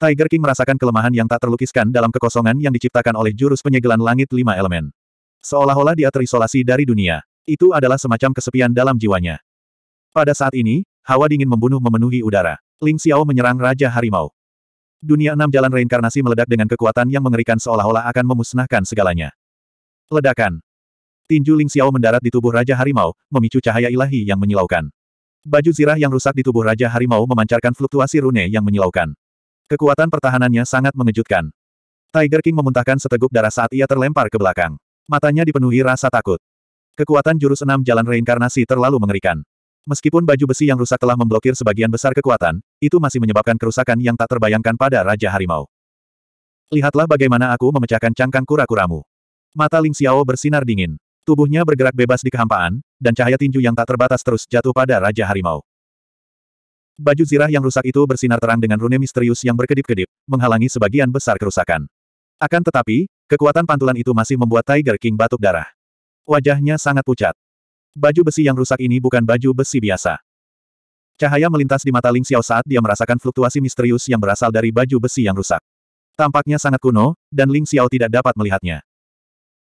Tiger King merasakan kelemahan yang tak terlukiskan dalam kekosongan yang diciptakan oleh jurus penyegelan langit lima elemen. Seolah-olah dia terisolasi dari dunia. Itu adalah semacam kesepian dalam jiwanya. Pada saat ini, hawa dingin membunuh memenuhi udara. Ling Xiao menyerang Raja Harimau. Dunia enam jalan reinkarnasi meledak dengan kekuatan yang mengerikan seolah-olah akan memusnahkan segalanya. Ledakan. Tinju Ling Xiao mendarat di tubuh Raja Harimau, memicu cahaya ilahi yang menyilaukan. Baju zirah yang rusak di tubuh Raja Harimau memancarkan fluktuasi rune yang menyilaukan. Kekuatan pertahanannya sangat mengejutkan. Tiger King memuntahkan seteguk darah saat ia terlempar ke belakang. Matanya dipenuhi rasa takut. Kekuatan jurus enam jalan reinkarnasi terlalu mengerikan. Meskipun baju besi yang rusak telah memblokir sebagian besar kekuatan, itu masih menyebabkan kerusakan yang tak terbayangkan pada Raja Harimau. Lihatlah bagaimana aku memecahkan cangkang kura-kuramu. Mata Ling Xiao bersinar dingin. Tubuhnya bergerak bebas di kehampaan, dan cahaya tinju yang tak terbatas terus jatuh pada Raja Harimau. Baju zirah yang rusak itu bersinar terang dengan rune misterius yang berkedip-kedip, menghalangi sebagian besar kerusakan. Akan tetapi, kekuatan pantulan itu masih membuat Tiger King batuk darah. Wajahnya sangat pucat. Baju besi yang rusak ini bukan baju besi biasa. Cahaya melintas di mata Ling Xiao saat dia merasakan fluktuasi misterius yang berasal dari baju besi yang rusak. Tampaknya sangat kuno, dan Ling Xiao tidak dapat melihatnya.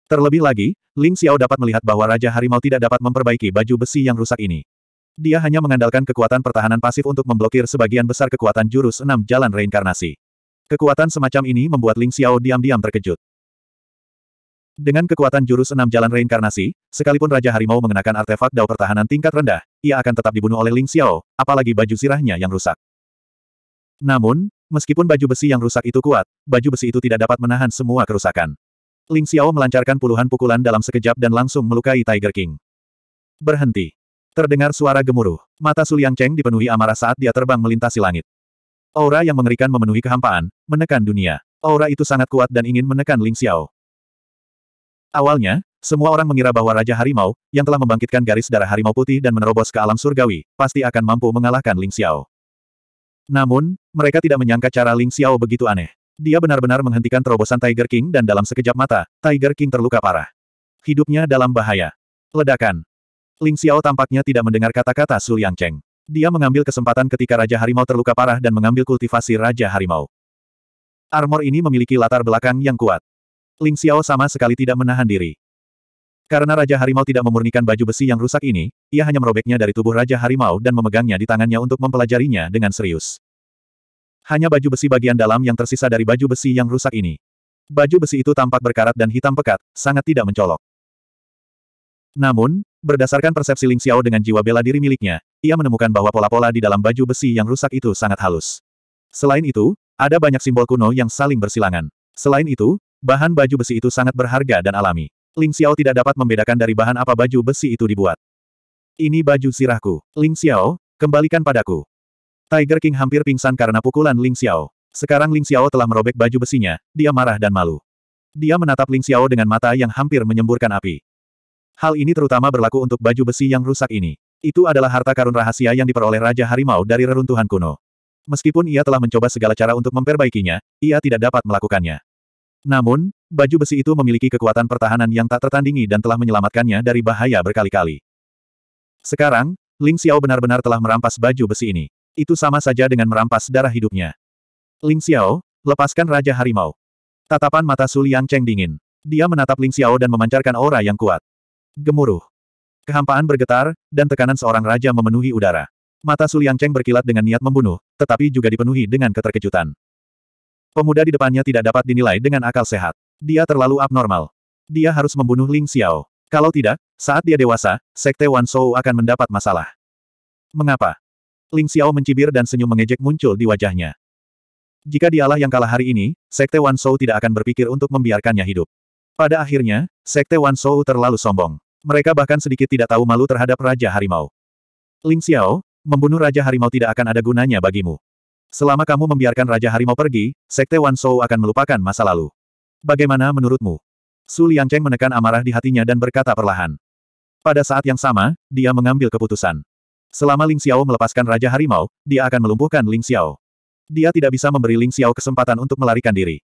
Terlebih lagi, Ling Xiao dapat melihat bahwa Raja Harimau tidak dapat memperbaiki baju besi yang rusak ini. Dia hanya mengandalkan kekuatan pertahanan pasif untuk memblokir sebagian besar kekuatan jurus enam jalan reinkarnasi. Kekuatan semacam ini membuat Ling Xiao diam-diam terkejut. Dengan kekuatan jurus enam jalan reinkarnasi, sekalipun Raja Harimau mengenakan artefak dao pertahanan tingkat rendah, ia akan tetap dibunuh oleh Ling Xiao, apalagi baju sirahnya yang rusak. Namun, meskipun baju besi yang rusak itu kuat, baju besi itu tidak dapat menahan semua kerusakan. Ling Xiao melancarkan puluhan pukulan dalam sekejap dan langsung melukai Tiger King. Berhenti. Terdengar suara gemuruh. Mata Suliang Cheng dipenuhi amarah saat dia terbang melintasi langit. Aura yang mengerikan memenuhi kehampaan, menekan dunia. Aura itu sangat kuat dan ingin menekan Ling Xiao. Awalnya, semua orang mengira bahwa Raja Harimau, yang telah membangkitkan garis darah harimau putih dan menerobos ke alam surgawi, pasti akan mampu mengalahkan Ling Xiao. Namun, mereka tidak menyangka cara Ling Xiao begitu aneh. Dia benar-benar menghentikan terobosan Tiger King dan dalam sekejap mata, Tiger King terluka parah. Hidupnya dalam bahaya. Ledakan. Ling Xiao tampaknya tidak mendengar kata-kata Su Cheng. Dia mengambil kesempatan ketika Raja Harimau terluka parah dan mengambil kultivasi Raja Harimau. Armor ini memiliki latar belakang yang kuat. Ling Xiao sama sekali tidak menahan diri. Karena Raja Harimau tidak memurnikan baju besi yang rusak ini, ia hanya merobeknya dari tubuh Raja Harimau dan memegangnya di tangannya untuk mempelajarinya dengan serius. Hanya baju besi bagian dalam yang tersisa dari baju besi yang rusak ini. Baju besi itu tampak berkarat dan hitam pekat, sangat tidak mencolok. Namun, berdasarkan persepsi Ling Xiao dengan jiwa bela diri miliknya, ia menemukan bahwa pola-pola di dalam baju besi yang rusak itu sangat halus. Selain itu, ada banyak simbol kuno yang saling bersilangan. Selain itu, bahan baju besi itu sangat berharga dan alami. Ling Xiao tidak dapat membedakan dari bahan apa baju besi itu dibuat. Ini baju sirahku. Ling Xiao, kembalikan padaku. Tiger King hampir pingsan karena pukulan Ling Xiao. Sekarang Ling Xiao telah merobek baju besinya, dia marah dan malu. Dia menatap Ling Xiao dengan mata yang hampir menyemburkan api. Hal ini terutama berlaku untuk baju besi yang rusak ini. Itu adalah harta karun rahasia yang diperoleh Raja Harimau dari reruntuhan kuno. Meskipun ia telah mencoba segala cara untuk memperbaikinya, ia tidak dapat melakukannya. Namun, baju besi itu memiliki kekuatan pertahanan yang tak tertandingi dan telah menyelamatkannya dari bahaya berkali-kali. Sekarang, Ling Xiao benar-benar telah merampas baju besi ini. Itu sama saja dengan merampas darah hidupnya. Ling Xiao, lepaskan Raja Harimau. Tatapan mata Su Liang Cheng dingin. Dia menatap Ling Xiao dan memancarkan aura yang kuat. Gemuruh. Kehampaan bergetar, dan tekanan seorang raja memenuhi udara. Mata Su Cheng berkilat dengan niat membunuh, tetapi juga dipenuhi dengan keterkejutan. Pemuda di depannya tidak dapat dinilai dengan akal sehat. Dia terlalu abnormal. Dia harus membunuh Ling Xiao. Kalau tidak, saat dia dewasa, Sekte Wan Shou akan mendapat masalah. Mengapa? Ling Xiao mencibir dan senyum mengejek muncul di wajahnya. Jika dialah yang kalah hari ini, Sekte Wan Shou tidak akan berpikir untuk membiarkannya hidup. Pada akhirnya, Sekte Wan Shou terlalu sombong. Mereka bahkan sedikit tidak tahu malu terhadap Raja Harimau. Ling Xiao, membunuh Raja Harimau tidak akan ada gunanya bagimu. Selama kamu membiarkan Raja Harimau pergi, Sekte Wan Shou akan melupakan masa lalu. Bagaimana menurutmu? Su Liangcheng menekan amarah di hatinya dan berkata perlahan. Pada saat yang sama, dia mengambil keputusan. Selama Ling Xiao melepaskan Raja Harimau, dia akan melumpuhkan Ling Xiao. Dia tidak bisa memberi Ling Xiao kesempatan untuk melarikan diri.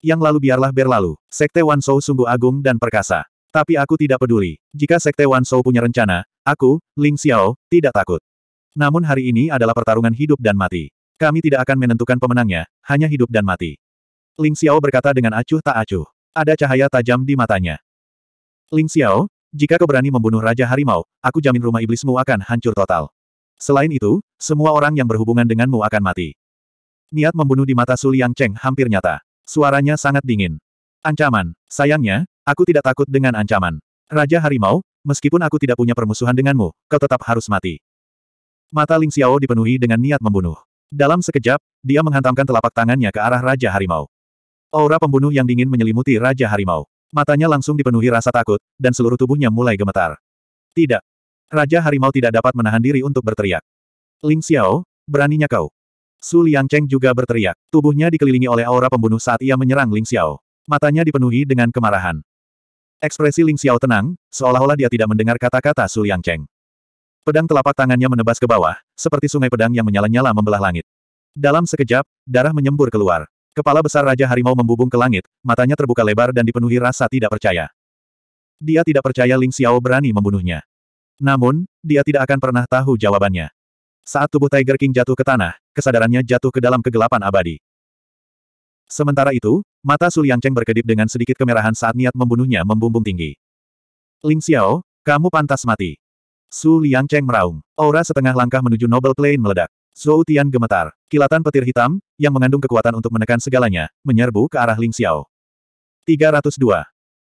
Yang lalu biarlah berlalu, Sekte Wan Shou sungguh agung dan perkasa. Tapi aku tidak peduli. Jika Sekte Wan Shou punya rencana, aku, Ling Xiao, tidak takut. Namun hari ini adalah pertarungan hidup dan mati. Kami tidak akan menentukan pemenangnya, hanya hidup dan mati. Ling Xiao berkata dengan acuh tak acuh. Ada cahaya tajam di matanya. Ling Xiao, jika kau berani membunuh Raja Harimau, aku jamin rumah iblismu akan hancur total. Selain itu, semua orang yang berhubungan denganmu akan mati. Niat membunuh di mata Su Liang Cheng hampir nyata. Suaranya sangat dingin. Ancaman, sayangnya, Aku tidak takut dengan ancaman. Raja Harimau, meskipun aku tidak punya permusuhan denganmu, kau tetap harus mati. Mata Ling Xiao dipenuhi dengan niat membunuh. Dalam sekejap, dia menghantamkan telapak tangannya ke arah Raja Harimau. Aura pembunuh yang dingin menyelimuti Raja Harimau. Matanya langsung dipenuhi rasa takut, dan seluruh tubuhnya mulai gemetar. Tidak. Raja Harimau tidak dapat menahan diri untuk berteriak. Ling Xiao, beraninya kau. Su Cheng juga berteriak. Tubuhnya dikelilingi oleh aura pembunuh saat ia menyerang Ling Xiao. Matanya dipenuhi dengan kemarahan. Ekspresi Ling Xiao tenang, seolah-olah dia tidak mendengar kata-kata Su Yang Cheng. Pedang telapak tangannya menebas ke bawah, seperti sungai pedang yang menyala-nyala membelah langit. Dalam sekejap, darah menyembur keluar. Kepala besar Raja Harimau membubung ke langit, matanya terbuka lebar dan dipenuhi rasa tidak percaya. Dia tidak percaya Ling Xiao berani membunuhnya. Namun, dia tidak akan pernah tahu jawabannya. Saat tubuh Tiger King jatuh ke tanah, kesadarannya jatuh ke dalam kegelapan abadi. Sementara itu, mata Su Cheng berkedip dengan sedikit kemerahan saat niat membunuhnya membumbung tinggi. Ling Xiao, kamu pantas mati. Su Liang meraung. Aura setengah langkah menuju Noble Plane meledak. Zhou Tian gemetar. Kilatan petir hitam, yang mengandung kekuatan untuk menekan segalanya, menyerbu ke arah Ling Xiao. 302.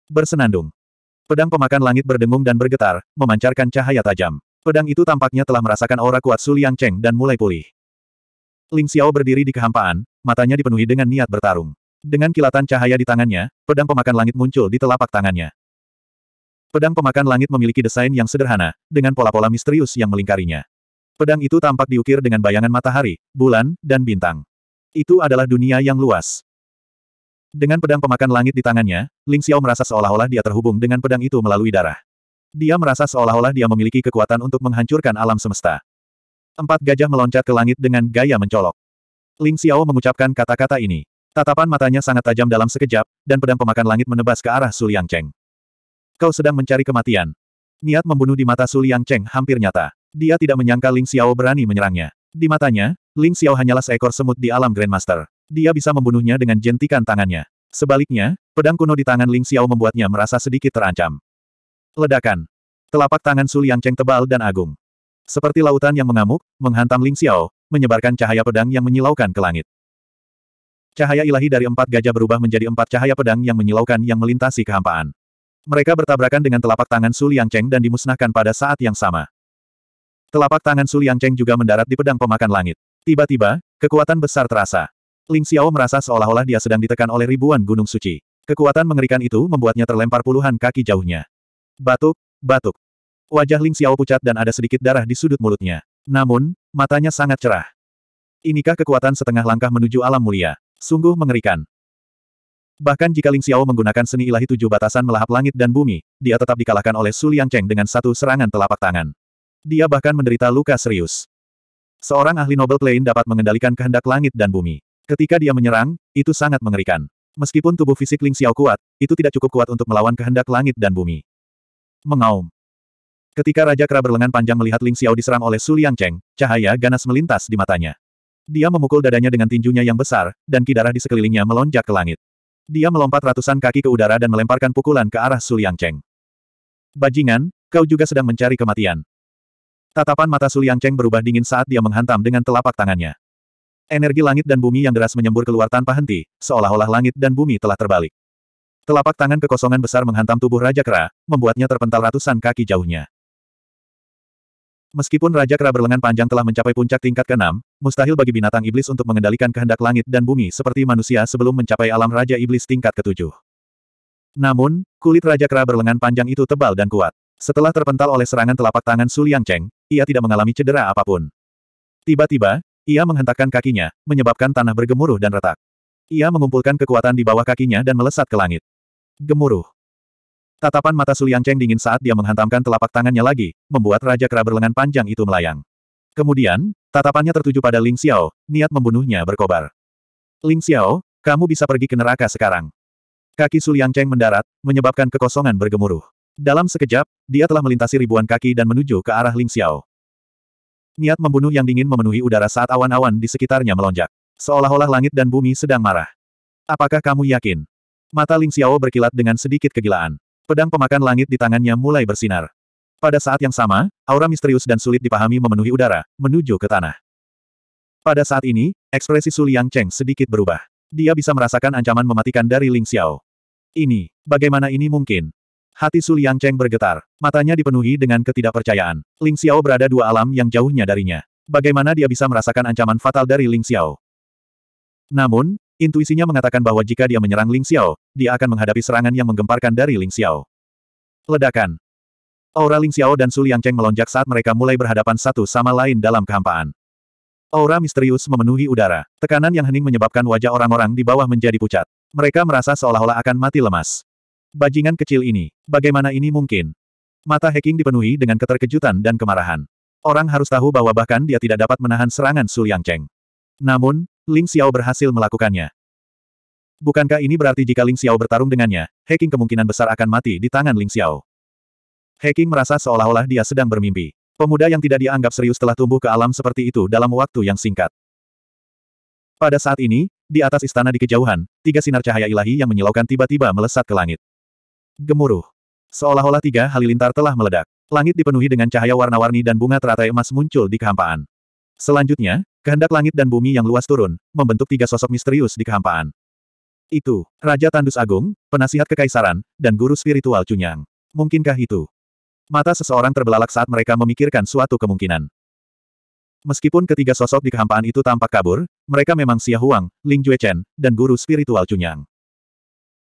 Bersenandung. Pedang pemakan langit berdengung dan bergetar, memancarkan cahaya tajam. Pedang itu tampaknya telah merasakan aura kuat Su Liang dan mulai pulih. Ling Xiao berdiri di kehampaan, matanya dipenuhi dengan niat bertarung. Dengan kilatan cahaya di tangannya, pedang pemakan langit muncul di telapak tangannya. Pedang pemakan langit memiliki desain yang sederhana, dengan pola-pola misterius yang melingkarinya. Pedang itu tampak diukir dengan bayangan matahari, bulan, dan bintang. Itu adalah dunia yang luas. Dengan pedang pemakan langit di tangannya, Ling Xiao merasa seolah-olah dia terhubung dengan pedang itu melalui darah. Dia merasa seolah-olah dia memiliki kekuatan untuk menghancurkan alam semesta. Empat gajah meloncat ke langit dengan gaya mencolok. Ling Xiao mengucapkan kata-kata ini. Tatapan matanya sangat tajam dalam sekejap, dan pedang pemakan langit menebas ke arah Su Liang Cheng. Kau sedang mencari kematian. Niat membunuh di mata Su Liang Cheng hampir nyata. Dia tidak menyangka Ling Xiao berani menyerangnya. Di matanya, Ling Xiao hanyalah seekor semut di alam Grandmaster. Dia bisa membunuhnya dengan jentikan tangannya. Sebaliknya, pedang kuno di tangan Ling Xiao membuatnya merasa sedikit terancam. Ledakan. Telapak tangan Su Liang Cheng tebal dan agung. Seperti lautan yang mengamuk, menghantam Ling Xiao, menyebarkan cahaya pedang yang menyilaukan ke langit. Cahaya ilahi dari empat gajah berubah menjadi empat cahaya pedang yang menyilaukan yang melintasi kehampaan. Mereka bertabrakan dengan telapak tangan Su Liang Cheng dan dimusnahkan pada saat yang sama. Telapak tangan Su Liang Cheng juga mendarat di pedang pemakan langit. Tiba-tiba, kekuatan besar terasa. Ling Xiao merasa seolah-olah dia sedang ditekan oleh ribuan gunung suci. Kekuatan mengerikan itu membuatnya terlempar puluhan kaki jauhnya. Batuk, batuk. Wajah Ling Xiao pucat dan ada sedikit darah di sudut mulutnya. Namun, matanya sangat cerah. Inikah kekuatan setengah langkah menuju alam mulia? Sungguh mengerikan. Bahkan jika Ling Xiao menggunakan seni ilahi tujuh batasan melahap langit dan bumi, dia tetap dikalahkan oleh Su Liang Cheng dengan satu serangan telapak tangan. Dia bahkan menderita luka serius. Seorang ahli Nobel Plane dapat mengendalikan kehendak langit dan bumi. Ketika dia menyerang, itu sangat mengerikan. Meskipun tubuh fisik Ling Xiao kuat, itu tidak cukup kuat untuk melawan kehendak langit dan bumi. Mengaum. Ketika Raja Kera berlengan panjang melihat Ling Xiao diserang oleh Su Liang Cheng, cahaya ganas melintas di matanya. Dia memukul dadanya dengan tinjunya yang besar, dan ki di sekelilingnya melonjak ke langit. Dia melompat ratusan kaki ke udara dan melemparkan pukulan ke arah Su Liang Cheng. Bajingan, kau juga sedang mencari kematian. Tatapan mata Su Liang Cheng berubah dingin saat dia menghantam dengan telapak tangannya. Energi langit dan bumi yang deras menyembur keluar tanpa henti, seolah-olah langit dan bumi telah terbalik. Telapak tangan kekosongan besar menghantam tubuh Raja Kera, membuatnya terpental ratusan kaki jauhnya. Meskipun Raja Kera berlengan panjang telah mencapai puncak tingkat ke-6, mustahil bagi binatang iblis untuk mengendalikan kehendak langit dan bumi seperti manusia sebelum mencapai alam Raja Iblis tingkat ke-7. Namun, kulit Raja Kera berlengan panjang itu tebal dan kuat. Setelah terpental oleh serangan telapak tangan Su Liang Cheng, ia tidak mengalami cedera apapun. Tiba-tiba, ia menghentakkan kakinya, menyebabkan tanah bergemuruh dan retak. Ia mengumpulkan kekuatan di bawah kakinya dan melesat ke langit. Gemuruh. Tatapan mata Suliang Cheng dingin saat dia menghantamkan telapak tangannya lagi, membuat Raja Kera berlengan panjang itu melayang. Kemudian, tatapannya tertuju pada Ling Xiao, niat membunuhnya berkobar. Ling Xiao, kamu bisa pergi ke neraka sekarang. Kaki Suliang Cheng mendarat, menyebabkan kekosongan bergemuruh. Dalam sekejap, dia telah melintasi ribuan kaki dan menuju ke arah Ling Xiao. Niat membunuh yang dingin memenuhi udara saat awan-awan di sekitarnya melonjak. Seolah-olah langit dan bumi sedang marah. Apakah kamu yakin? Mata Ling Xiao berkilat dengan sedikit kegilaan. Pedang pemakan langit di tangannya mulai bersinar. Pada saat yang sama, aura misterius dan sulit dipahami memenuhi udara, menuju ke tanah. Pada saat ini, ekspresi Su Liang Cheng sedikit berubah. Dia bisa merasakan ancaman mematikan dari Ling Xiao. Ini, bagaimana ini mungkin? Hati Su Liang Cheng bergetar. Matanya dipenuhi dengan ketidakpercayaan. Ling Xiao berada dua alam yang jauhnya darinya. Bagaimana dia bisa merasakan ancaman fatal dari Ling Xiao? Namun, Intuisinya mengatakan bahwa jika dia menyerang Ling Xiao, dia akan menghadapi serangan yang menggemparkan dari Ling Xiao. Ledakan. Aura Ling Xiao dan Su Liang Cheng melonjak saat mereka mulai berhadapan satu sama lain dalam kehampaan. Aura misterius memenuhi udara. Tekanan yang hening menyebabkan wajah orang-orang di bawah menjadi pucat. Mereka merasa seolah-olah akan mati lemas. Bajingan kecil ini, bagaimana ini mungkin? Mata Hacking dipenuhi dengan keterkejutan dan kemarahan. Orang harus tahu bahwa bahkan dia tidak dapat menahan serangan Su Yang Cheng. Namun, Ling Xiao berhasil melakukannya. Bukankah ini berarti jika Ling Xiao bertarung dengannya, Heking kemungkinan besar akan mati di tangan Ling Xiao? Heking merasa seolah-olah dia sedang bermimpi. Pemuda yang tidak dianggap serius telah tumbuh ke alam seperti itu dalam waktu yang singkat. Pada saat ini, di atas istana di kejauhan, tiga sinar cahaya ilahi yang menyilaukan tiba-tiba melesat ke langit. Gemuruh. Seolah-olah tiga halilintar telah meledak. Langit dipenuhi dengan cahaya warna-warni dan bunga teratai emas muncul di kehampaan. Selanjutnya, Kehendak langit dan bumi yang luas turun, membentuk tiga sosok misterius di kehampaan. Itu, Raja Tandus Agung, penasihat kekaisaran, dan guru spiritual Cunyang. Mungkinkah itu? Mata seseorang terbelalak saat mereka memikirkan suatu kemungkinan. Meskipun ketiga sosok di kehampaan itu tampak kabur, mereka memang Xia Huang, Ling Juechen, dan guru spiritual Cunyang.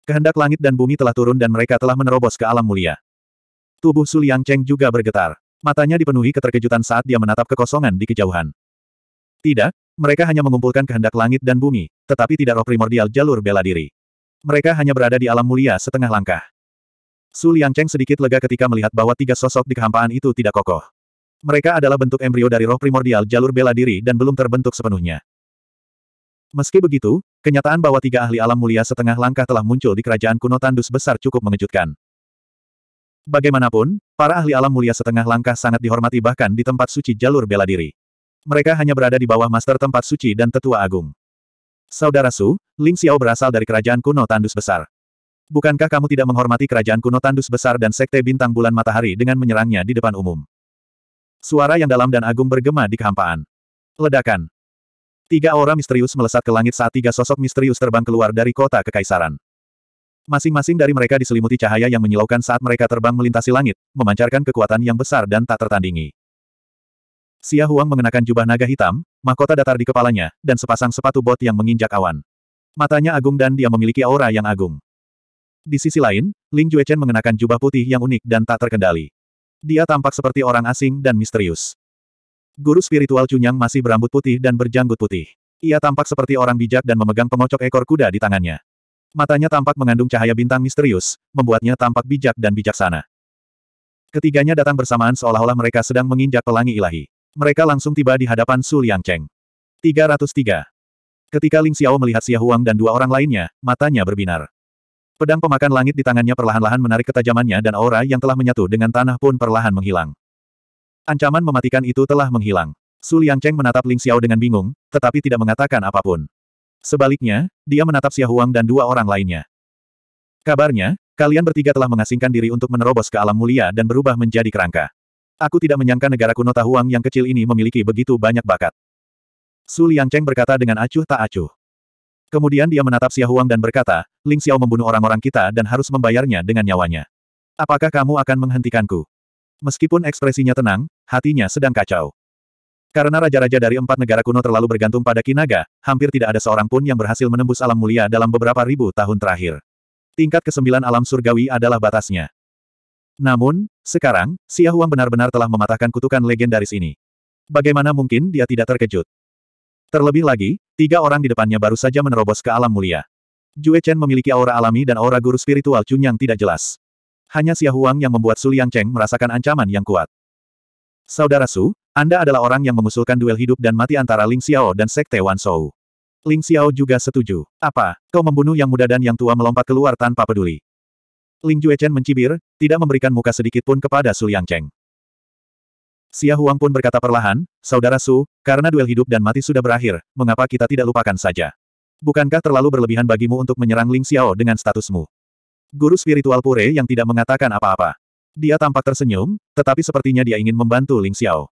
Kehendak langit dan bumi telah turun dan mereka telah menerobos ke alam mulia. Tubuh Su Liang Cheng juga bergetar. Matanya dipenuhi keterkejutan saat dia menatap kekosongan di kejauhan. Tidak, mereka hanya mengumpulkan kehendak langit dan bumi, tetapi tidak roh primordial jalur bela diri. Mereka hanya berada di alam mulia setengah langkah. Su Liangcheng sedikit lega ketika melihat bahwa tiga sosok di kehampaan itu tidak kokoh. Mereka adalah bentuk embrio dari roh primordial jalur bela diri dan belum terbentuk sepenuhnya. Meski begitu, kenyataan bahwa tiga ahli alam mulia setengah langkah telah muncul di kerajaan kuno tandus besar cukup mengejutkan. Bagaimanapun, para ahli alam mulia setengah langkah sangat dihormati bahkan di tempat suci jalur bela diri mereka hanya berada di bawah master tempat suci dan tetua agung. Saudara Su, Ling Xiao berasal dari kerajaan kuno Tandus Besar. Bukankah kamu tidak menghormati kerajaan kuno Tandus Besar dan Sekte Bintang Bulan Matahari dengan menyerangnya di depan umum? Suara yang dalam dan agung bergema di kehampaan. Ledakan. Tiga aura misterius melesat ke langit saat tiga sosok misterius terbang keluar dari kota kekaisaran. Masing-masing dari mereka diselimuti cahaya yang menyilaukan saat mereka terbang melintasi langit, memancarkan kekuatan yang besar dan tak tertandingi. Xia Huang mengenakan jubah naga hitam, mahkota datar di kepalanya, dan sepasang sepatu bot yang menginjak awan. Matanya agung dan dia memiliki aura yang agung. Di sisi lain, Ling Juechen mengenakan jubah putih yang unik dan tak terkendali. Dia tampak seperti orang asing dan misterius. Guru spiritual Cunyang masih berambut putih dan berjanggut putih. Ia tampak seperti orang bijak dan memegang pengocok ekor kuda di tangannya. Matanya tampak mengandung cahaya bintang misterius, membuatnya tampak bijak dan bijaksana. Ketiganya datang bersamaan seolah-olah mereka sedang menginjak pelangi ilahi. Mereka langsung tiba di hadapan Su Liangcheng. 303. Ketika Ling Xiao melihat Xia Huang dan dua orang lainnya, matanya berbinar. Pedang pemakan langit di tangannya perlahan-lahan menarik ketajamannya dan aura yang telah menyatu dengan tanah pun perlahan menghilang. Ancaman mematikan itu telah menghilang. Su Liangcheng menatap Ling Xiao dengan bingung, tetapi tidak mengatakan apapun. Sebaliknya, dia menatap Xia Huang dan dua orang lainnya. Kabarnya, kalian bertiga telah mengasingkan diri untuk menerobos ke alam mulia dan berubah menjadi kerangka. Aku tidak menyangka negara kuno Tahuang yang kecil ini memiliki begitu banyak bakat. Su Liangcheng berkata dengan acuh tak acuh. Kemudian dia menatap Xiaohuang dan berkata, Ling Xiao membunuh orang-orang kita dan harus membayarnya dengan nyawanya. Apakah kamu akan menghentikanku? Meskipun ekspresinya tenang, hatinya sedang kacau. Karena raja-raja dari empat negara kuno terlalu bergantung pada Kinaga, hampir tidak ada seorang pun yang berhasil menembus alam mulia dalam beberapa ribu tahun terakhir. Tingkat kesembilan alam surgawi adalah batasnya. Namun, sekarang, Xia Huang benar-benar telah mematahkan kutukan legendaris ini. Bagaimana mungkin dia tidak terkejut? Terlebih lagi, tiga orang di depannya baru saja menerobos ke alam mulia. Jue Chen memiliki aura alami dan aura guru spiritual Chun yang tidak jelas. Hanya Xia Huang yang membuat Su Liang Cheng merasakan ancaman yang kuat. Saudara Su, Anda adalah orang yang mengusulkan duel hidup dan mati antara Ling Xiao dan Sekte Wan Shou. Ling Xiao juga setuju. Apa, kau membunuh yang muda dan yang tua melompat keluar tanpa peduli? Ling Juechen mencibir, tidak memberikan muka sedikit pun kepada Su Yang Cheng. Xia Huang pun berkata perlahan, Saudara Su, karena duel hidup dan mati sudah berakhir, mengapa kita tidak lupakan saja? Bukankah terlalu berlebihan bagimu untuk menyerang Ling Xiao dengan statusmu? Guru spiritual Pure yang tidak mengatakan apa-apa. Dia tampak tersenyum, tetapi sepertinya dia ingin membantu Ling Xiao.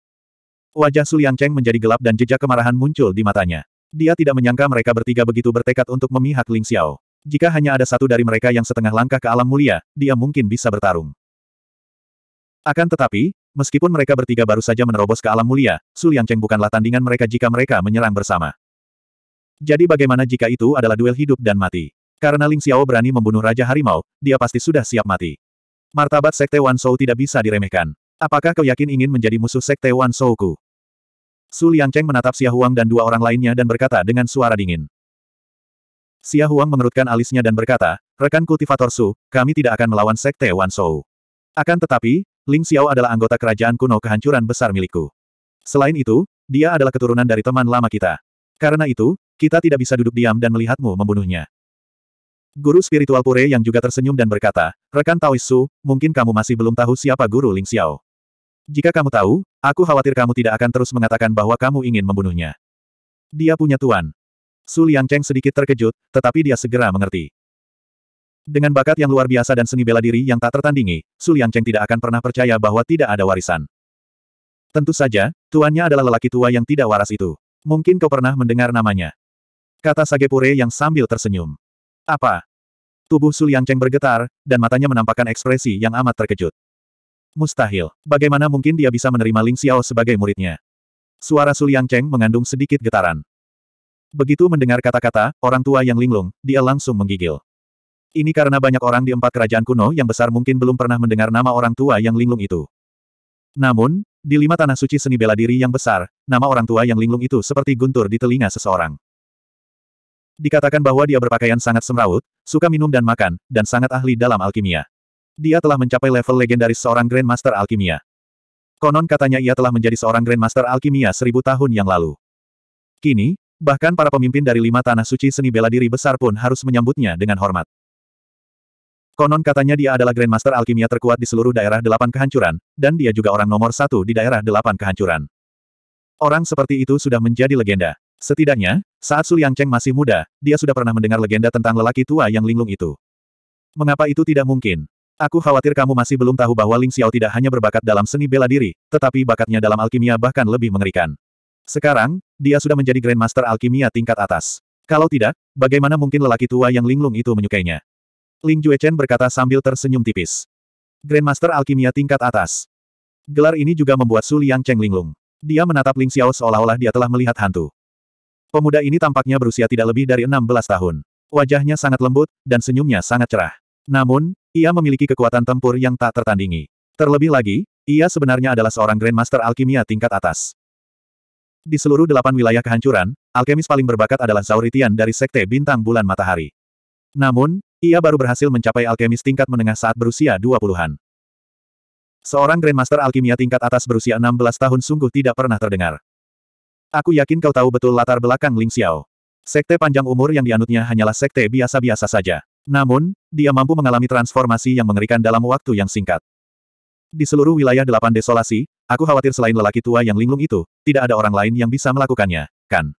Wajah Su Yang Cheng menjadi gelap dan jejak kemarahan muncul di matanya. Dia tidak menyangka mereka bertiga begitu bertekad untuk memihak Ling Xiao. Jika hanya ada satu dari mereka yang setengah langkah ke alam mulia, dia mungkin bisa bertarung. Akan tetapi, meskipun mereka bertiga baru saja menerobos ke alam mulia, Su Cheng bukanlah tandingan mereka jika mereka menyerang bersama. Jadi bagaimana jika itu adalah duel hidup dan mati? Karena Ling Xiao berani membunuh Raja Harimau, dia pasti sudah siap mati. Martabat Sekte Wan Shou tidak bisa diremehkan. Apakah kau yakin ingin menjadi musuh Sekte Wan Shou-ku? Su Cheng menatap Xia Huang dan dua orang lainnya dan berkata dengan suara dingin. Xia Huang mengerutkan alisnya dan berkata, rekan kultivator Su, kami tidak akan melawan sekte Wan Shou. Akan tetapi, Ling Xiao adalah anggota kerajaan kuno kehancuran besar milikku. Selain itu, dia adalah keturunan dari teman lama kita. Karena itu, kita tidak bisa duduk diam dan melihatmu membunuhnya. Guru spiritual Pure yang juga tersenyum dan berkata, Rekan Taois Su, mungkin kamu masih belum tahu siapa guru Ling Xiao. Jika kamu tahu, aku khawatir kamu tidak akan terus mengatakan bahwa kamu ingin membunuhnya. Dia punya tuan. Su Cheng sedikit terkejut, tetapi dia segera mengerti. Dengan bakat yang luar biasa dan seni bela diri yang tak tertandingi, Su Cheng tidak akan pernah percaya bahwa tidak ada warisan. Tentu saja, tuannya adalah lelaki tua yang tidak waras itu. Mungkin kau pernah mendengar namanya. Kata Sagepure yang sambil tersenyum. Apa? Tubuh Su Cheng bergetar, dan matanya menampakkan ekspresi yang amat terkejut. Mustahil. Bagaimana mungkin dia bisa menerima Ling Xiao sebagai muridnya? Suara Su Cheng mengandung sedikit getaran. Begitu mendengar kata-kata, orang tua yang linglung, dia langsung menggigil. Ini karena banyak orang di empat kerajaan kuno yang besar mungkin belum pernah mendengar nama orang tua yang linglung itu. Namun, di lima tanah suci seni bela diri yang besar, nama orang tua yang linglung itu seperti guntur di telinga seseorang. Dikatakan bahwa dia berpakaian sangat semrawut, suka minum dan makan, dan sangat ahli dalam alkimia. Dia telah mencapai level legendaris seorang Grandmaster Alkimia. Konon katanya ia telah menjadi seorang Grandmaster Alkimia seribu tahun yang lalu. Kini, Bahkan para pemimpin dari lima tanah suci seni bela diri besar pun harus menyambutnya dengan hormat. Konon katanya dia adalah Grandmaster Alkimia terkuat di seluruh daerah delapan kehancuran, dan dia juga orang nomor satu di daerah delapan kehancuran. Orang seperti itu sudah menjadi legenda. Setidaknya, saat Su Liang Cheng masih muda, dia sudah pernah mendengar legenda tentang lelaki tua yang linglung itu. Mengapa itu tidak mungkin? Aku khawatir kamu masih belum tahu bahwa Ling Xiao tidak hanya berbakat dalam seni bela diri, tetapi bakatnya dalam alkimia bahkan lebih mengerikan. Sekarang, dia sudah menjadi Grandmaster Alkimia tingkat atas. Kalau tidak, bagaimana mungkin lelaki tua yang linglung itu menyukainya? Ling Juechen berkata sambil tersenyum tipis. Grandmaster Alkimia tingkat atas. Gelar ini juga membuat Su Liang Cheng linglung. Dia menatap Ling Xiao seolah-olah dia telah melihat hantu. Pemuda ini tampaknya berusia tidak lebih dari 16 tahun. Wajahnya sangat lembut, dan senyumnya sangat cerah. Namun, ia memiliki kekuatan tempur yang tak tertandingi. Terlebih lagi, ia sebenarnya adalah seorang Grandmaster Alkimia tingkat atas. Di seluruh delapan wilayah kehancuran, alkemis paling berbakat adalah Zauritian dari Sekte Bintang Bulan Matahari. Namun, ia baru berhasil mencapai alkemis tingkat menengah saat berusia 20-an. Seorang Grandmaster Alkimia tingkat atas berusia 16 tahun sungguh tidak pernah terdengar. Aku yakin kau tahu betul latar belakang Ling Xiao. Sekte panjang umur yang dianutnya hanyalah sekte biasa-biasa saja. Namun, dia mampu mengalami transformasi yang mengerikan dalam waktu yang singkat. Di seluruh wilayah delapan desolasi, aku khawatir selain lelaki tua yang linglung itu, tidak ada orang lain yang bisa melakukannya, kan?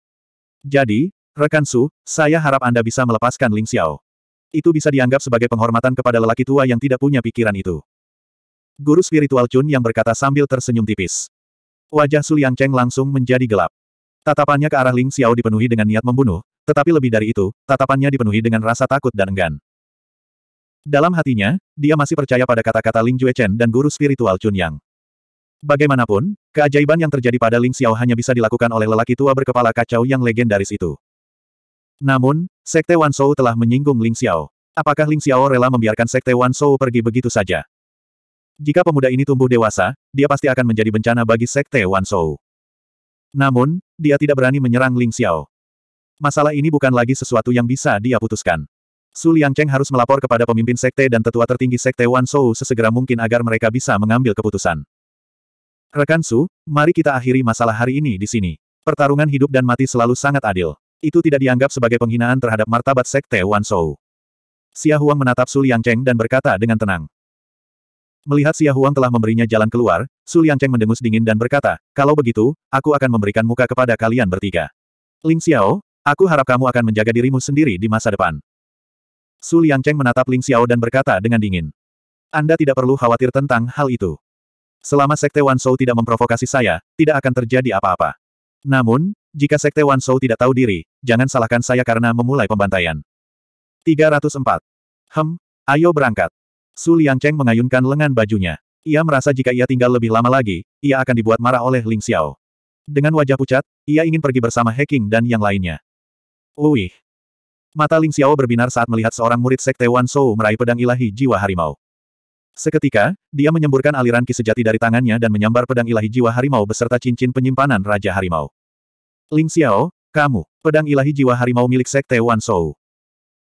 Jadi, rekan Su, saya harap Anda bisa melepaskan Ling Xiao. Itu bisa dianggap sebagai penghormatan kepada lelaki tua yang tidak punya pikiran itu. Guru spiritual Chun yang berkata sambil tersenyum tipis. Wajah Su Liang Cheng langsung menjadi gelap. Tatapannya ke arah Ling Xiao dipenuhi dengan niat membunuh, tetapi lebih dari itu, tatapannya dipenuhi dengan rasa takut dan enggan. Dalam hatinya, dia masih percaya pada kata-kata Ling Juechen dan guru spiritual Chun Yang. Bagaimanapun, keajaiban yang terjadi pada Ling Xiao hanya bisa dilakukan oleh lelaki tua berkepala kacau yang legendaris itu. Namun, Sekte Wan Shou telah menyinggung Ling Xiao. Apakah Ling Xiao rela membiarkan Sekte Wan Shou pergi begitu saja? Jika pemuda ini tumbuh dewasa, dia pasti akan menjadi bencana bagi Sekte Wan Shou. Namun, dia tidak berani menyerang Ling Xiao. Masalah ini bukan lagi sesuatu yang bisa dia putuskan. Su Cheng harus melapor kepada pemimpin sekte dan tetua tertinggi sekte Wan Shou sesegera mungkin agar mereka bisa mengambil keputusan. Rekan Su, mari kita akhiri masalah hari ini di sini. Pertarungan hidup dan mati selalu sangat adil. Itu tidak dianggap sebagai penghinaan terhadap martabat sekte Wan Shou. Xia Huang menatap Su Cheng dan berkata dengan tenang. Melihat Xia Huang telah memberinya jalan keluar, Su Cheng mendengus dingin dan berkata, kalau begitu, aku akan memberikan muka kepada kalian bertiga. Ling Xiao, aku harap kamu akan menjaga dirimu sendiri di masa depan. Su Cheng menatap Ling Xiao dan berkata dengan dingin. Anda tidak perlu khawatir tentang hal itu. Selama Sekte Wan Shou tidak memprovokasi saya, tidak akan terjadi apa-apa. Namun, jika Sekte Wan Shou tidak tahu diri, jangan salahkan saya karena memulai pembantaian. 304. Hem, ayo berangkat. Su Cheng mengayunkan lengan bajunya. Ia merasa jika ia tinggal lebih lama lagi, ia akan dibuat marah oleh Ling Xiao. Dengan wajah pucat, ia ingin pergi bersama Heking dan yang lainnya. Uih, Mata Ling Xiao berbinar saat melihat seorang murid Sekte Wan Shou meraih pedang ilahi jiwa harimau. Seketika, dia menyemburkan aliran ki sejati dari tangannya dan menyambar pedang ilahi jiwa harimau beserta cincin penyimpanan Raja Harimau. Ling Xiao, kamu, pedang ilahi jiwa harimau milik Sekte Wan Shou.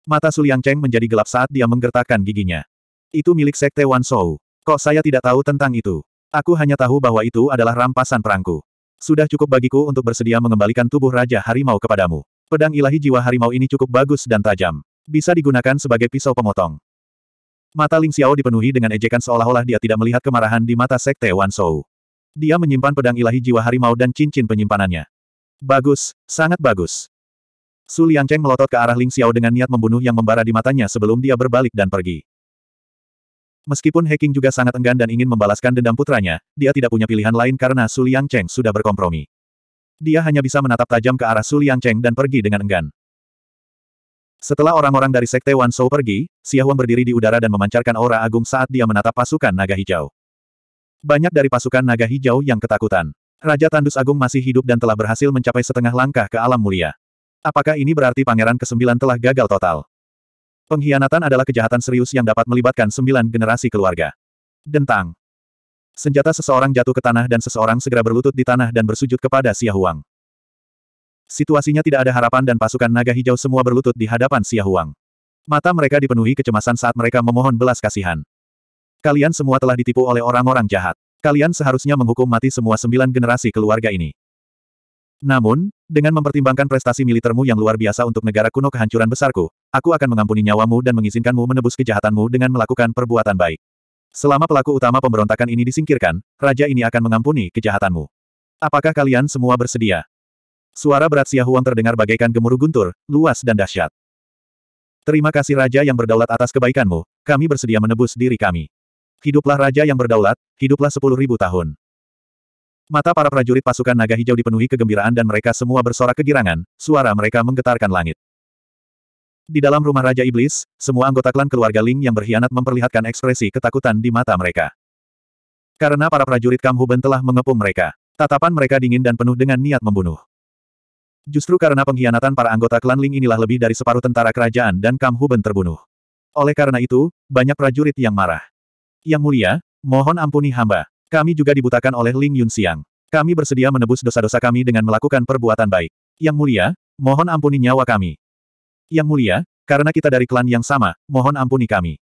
Mata Suliang Cheng menjadi gelap saat dia menggertakkan giginya. Itu milik Sekte Wan Shou. Kok saya tidak tahu tentang itu? Aku hanya tahu bahwa itu adalah rampasan perangku. Sudah cukup bagiku untuk bersedia mengembalikan tubuh Raja Harimau kepadamu. Pedang ilahi jiwa harimau ini cukup bagus dan tajam. Bisa digunakan sebagai pisau pemotong. Mata Ling Xiao dipenuhi dengan ejekan seolah-olah dia tidak melihat kemarahan di mata Sekte Wan Shou. Dia menyimpan pedang ilahi jiwa harimau dan cincin penyimpanannya. Bagus, sangat bagus. Su Cheng melotot ke arah Ling Xiao dengan niat membunuh yang membara di matanya sebelum dia berbalik dan pergi. Meskipun Heking juga sangat enggan dan ingin membalaskan dendam putranya, dia tidak punya pilihan lain karena Su Cheng sudah berkompromi dia hanya bisa menatap tajam ke arah Su Cheng dan pergi dengan enggan. Setelah orang-orang dari Sekte Wan Shou pergi, Huang berdiri di udara dan memancarkan aura agung saat dia menatap pasukan naga hijau. Banyak dari pasukan naga hijau yang ketakutan. Raja Tandus Agung masih hidup dan telah berhasil mencapai setengah langkah ke alam mulia. Apakah ini berarti pangeran ke-9 telah gagal total? Pengkhianatan adalah kejahatan serius yang dapat melibatkan sembilan generasi keluarga. Dentang. Senjata seseorang jatuh ke tanah dan seseorang segera berlutut di tanah dan bersujud kepada Xia Huang. Situasinya tidak ada harapan dan pasukan naga hijau semua berlutut di hadapan Xia Huang. Mata mereka dipenuhi kecemasan saat mereka memohon belas kasihan. Kalian semua telah ditipu oleh orang-orang jahat. Kalian seharusnya menghukum mati semua sembilan generasi keluarga ini. Namun, dengan mempertimbangkan prestasi militermu yang luar biasa untuk negara kuno kehancuran besarku, aku akan mengampuni nyawamu dan mengizinkanmu menebus kejahatanmu dengan melakukan perbuatan baik. Selama pelaku utama pemberontakan ini disingkirkan, raja ini akan mengampuni kejahatanmu. Apakah kalian semua bersedia? Suara berat Xia Huang terdengar bagaikan gemuruh guntur, luas dan dahsyat. Terima kasih Raja yang berdaulat atas kebaikanmu, kami bersedia menebus diri kami. Hiduplah Raja yang berdaulat, hiduplah sepuluh ribu tahun. Mata para prajurit pasukan naga hijau dipenuhi kegembiraan dan mereka semua bersorak kegirangan, suara mereka menggetarkan langit. Di dalam rumah Raja Iblis, semua anggota klan keluarga Ling yang berkhianat memperlihatkan ekspresi ketakutan di mata mereka. Karena para prajurit Kam Huben telah mengepung mereka. Tatapan mereka dingin dan penuh dengan niat membunuh. Justru karena pengkhianatan para anggota klan Ling inilah lebih dari separuh tentara kerajaan dan Kam Huben terbunuh. Oleh karena itu, banyak prajurit yang marah. Yang mulia, mohon ampuni hamba. Kami juga dibutakan oleh Ling Yun Siang. Kami bersedia menebus dosa-dosa kami dengan melakukan perbuatan baik. Yang mulia, mohon ampuni nyawa kami. Yang mulia, karena kita dari klan yang sama, mohon ampuni kami.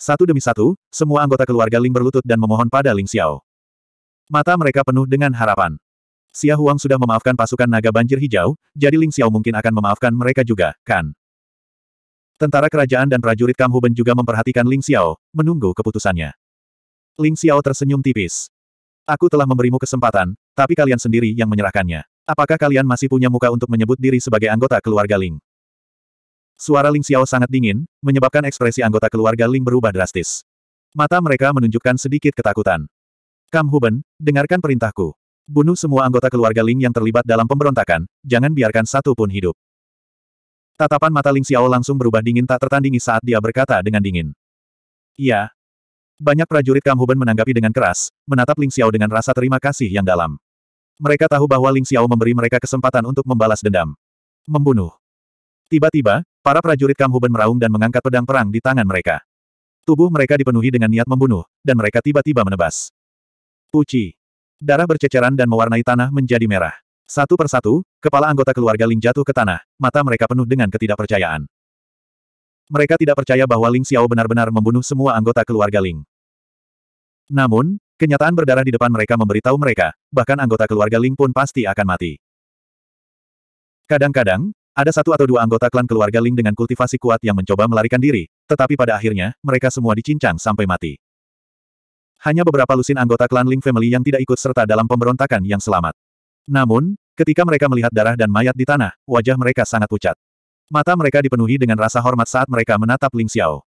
Satu demi satu, semua anggota keluarga Ling berlutut dan memohon pada Ling Xiao. Mata mereka penuh dengan harapan. Xia Huang sudah memaafkan pasukan naga banjir hijau, jadi Ling Xiao mungkin akan memaafkan mereka juga, kan? Tentara kerajaan dan prajurit Kam Huben juga memperhatikan Ling Xiao, menunggu keputusannya. Ling Xiao tersenyum tipis. Aku telah memberimu kesempatan, tapi kalian sendiri yang menyerahkannya. Apakah kalian masih punya muka untuk menyebut diri sebagai anggota keluarga Ling? Suara Ling Xiao sangat dingin, menyebabkan ekspresi anggota keluarga Ling berubah drastis. Mata mereka menunjukkan sedikit ketakutan. Kam Huben, dengarkan perintahku. Bunuh semua anggota keluarga Ling yang terlibat dalam pemberontakan, jangan biarkan satu pun hidup. Tatapan mata Ling Xiao langsung berubah dingin tak tertandingi saat dia berkata dengan dingin. Iya. Banyak prajurit Kam Huben menanggapi dengan keras, menatap Ling Xiao dengan rasa terima kasih yang dalam. Mereka tahu bahwa Ling Xiao memberi mereka kesempatan untuk membalas dendam. Membunuh. Tiba-tiba, Para prajurit Kamhuben meraung dan mengangkat pedang perang di tangan mereka. Tubuh mereka dipenuhi dengan niat membunuh, dan mereka tiba-tiba menebas. Puci. Darah berceceran dan mewarnai tanah menjadi merah. Satu persatu, kepala anggota keluarga Ling jatuh ke tanah, mata mereka penuh dengan ketidakpercayaan. Mereka tidak percaya bahwa Ling Xiao benar-benar membunuh semua anggota keluarga Ling. Namun, kenyataan berdarah di depan mereka memberitahu mereka, bahkan anggota keluarga Ling pun pasti akan mati. Kadang-kadang, ada satu atau dua anggota klan keluarga Ling dengan kultivasi kuat yang mencoba melarikan diri, tetapi pada akhirnya, mereka semua dicincang sampai mati. Hanya beberapa lusin anggota klan Ling Family yang tidak ikut serta dalam pemberontakan yang selamat. Namun, ketika mereka melihat darah dan mayat di tanah, wajah mereka sangat pucat. Mata mereka dipenuhi dengan rasa hormat saat mereka menatap Ling Xiao.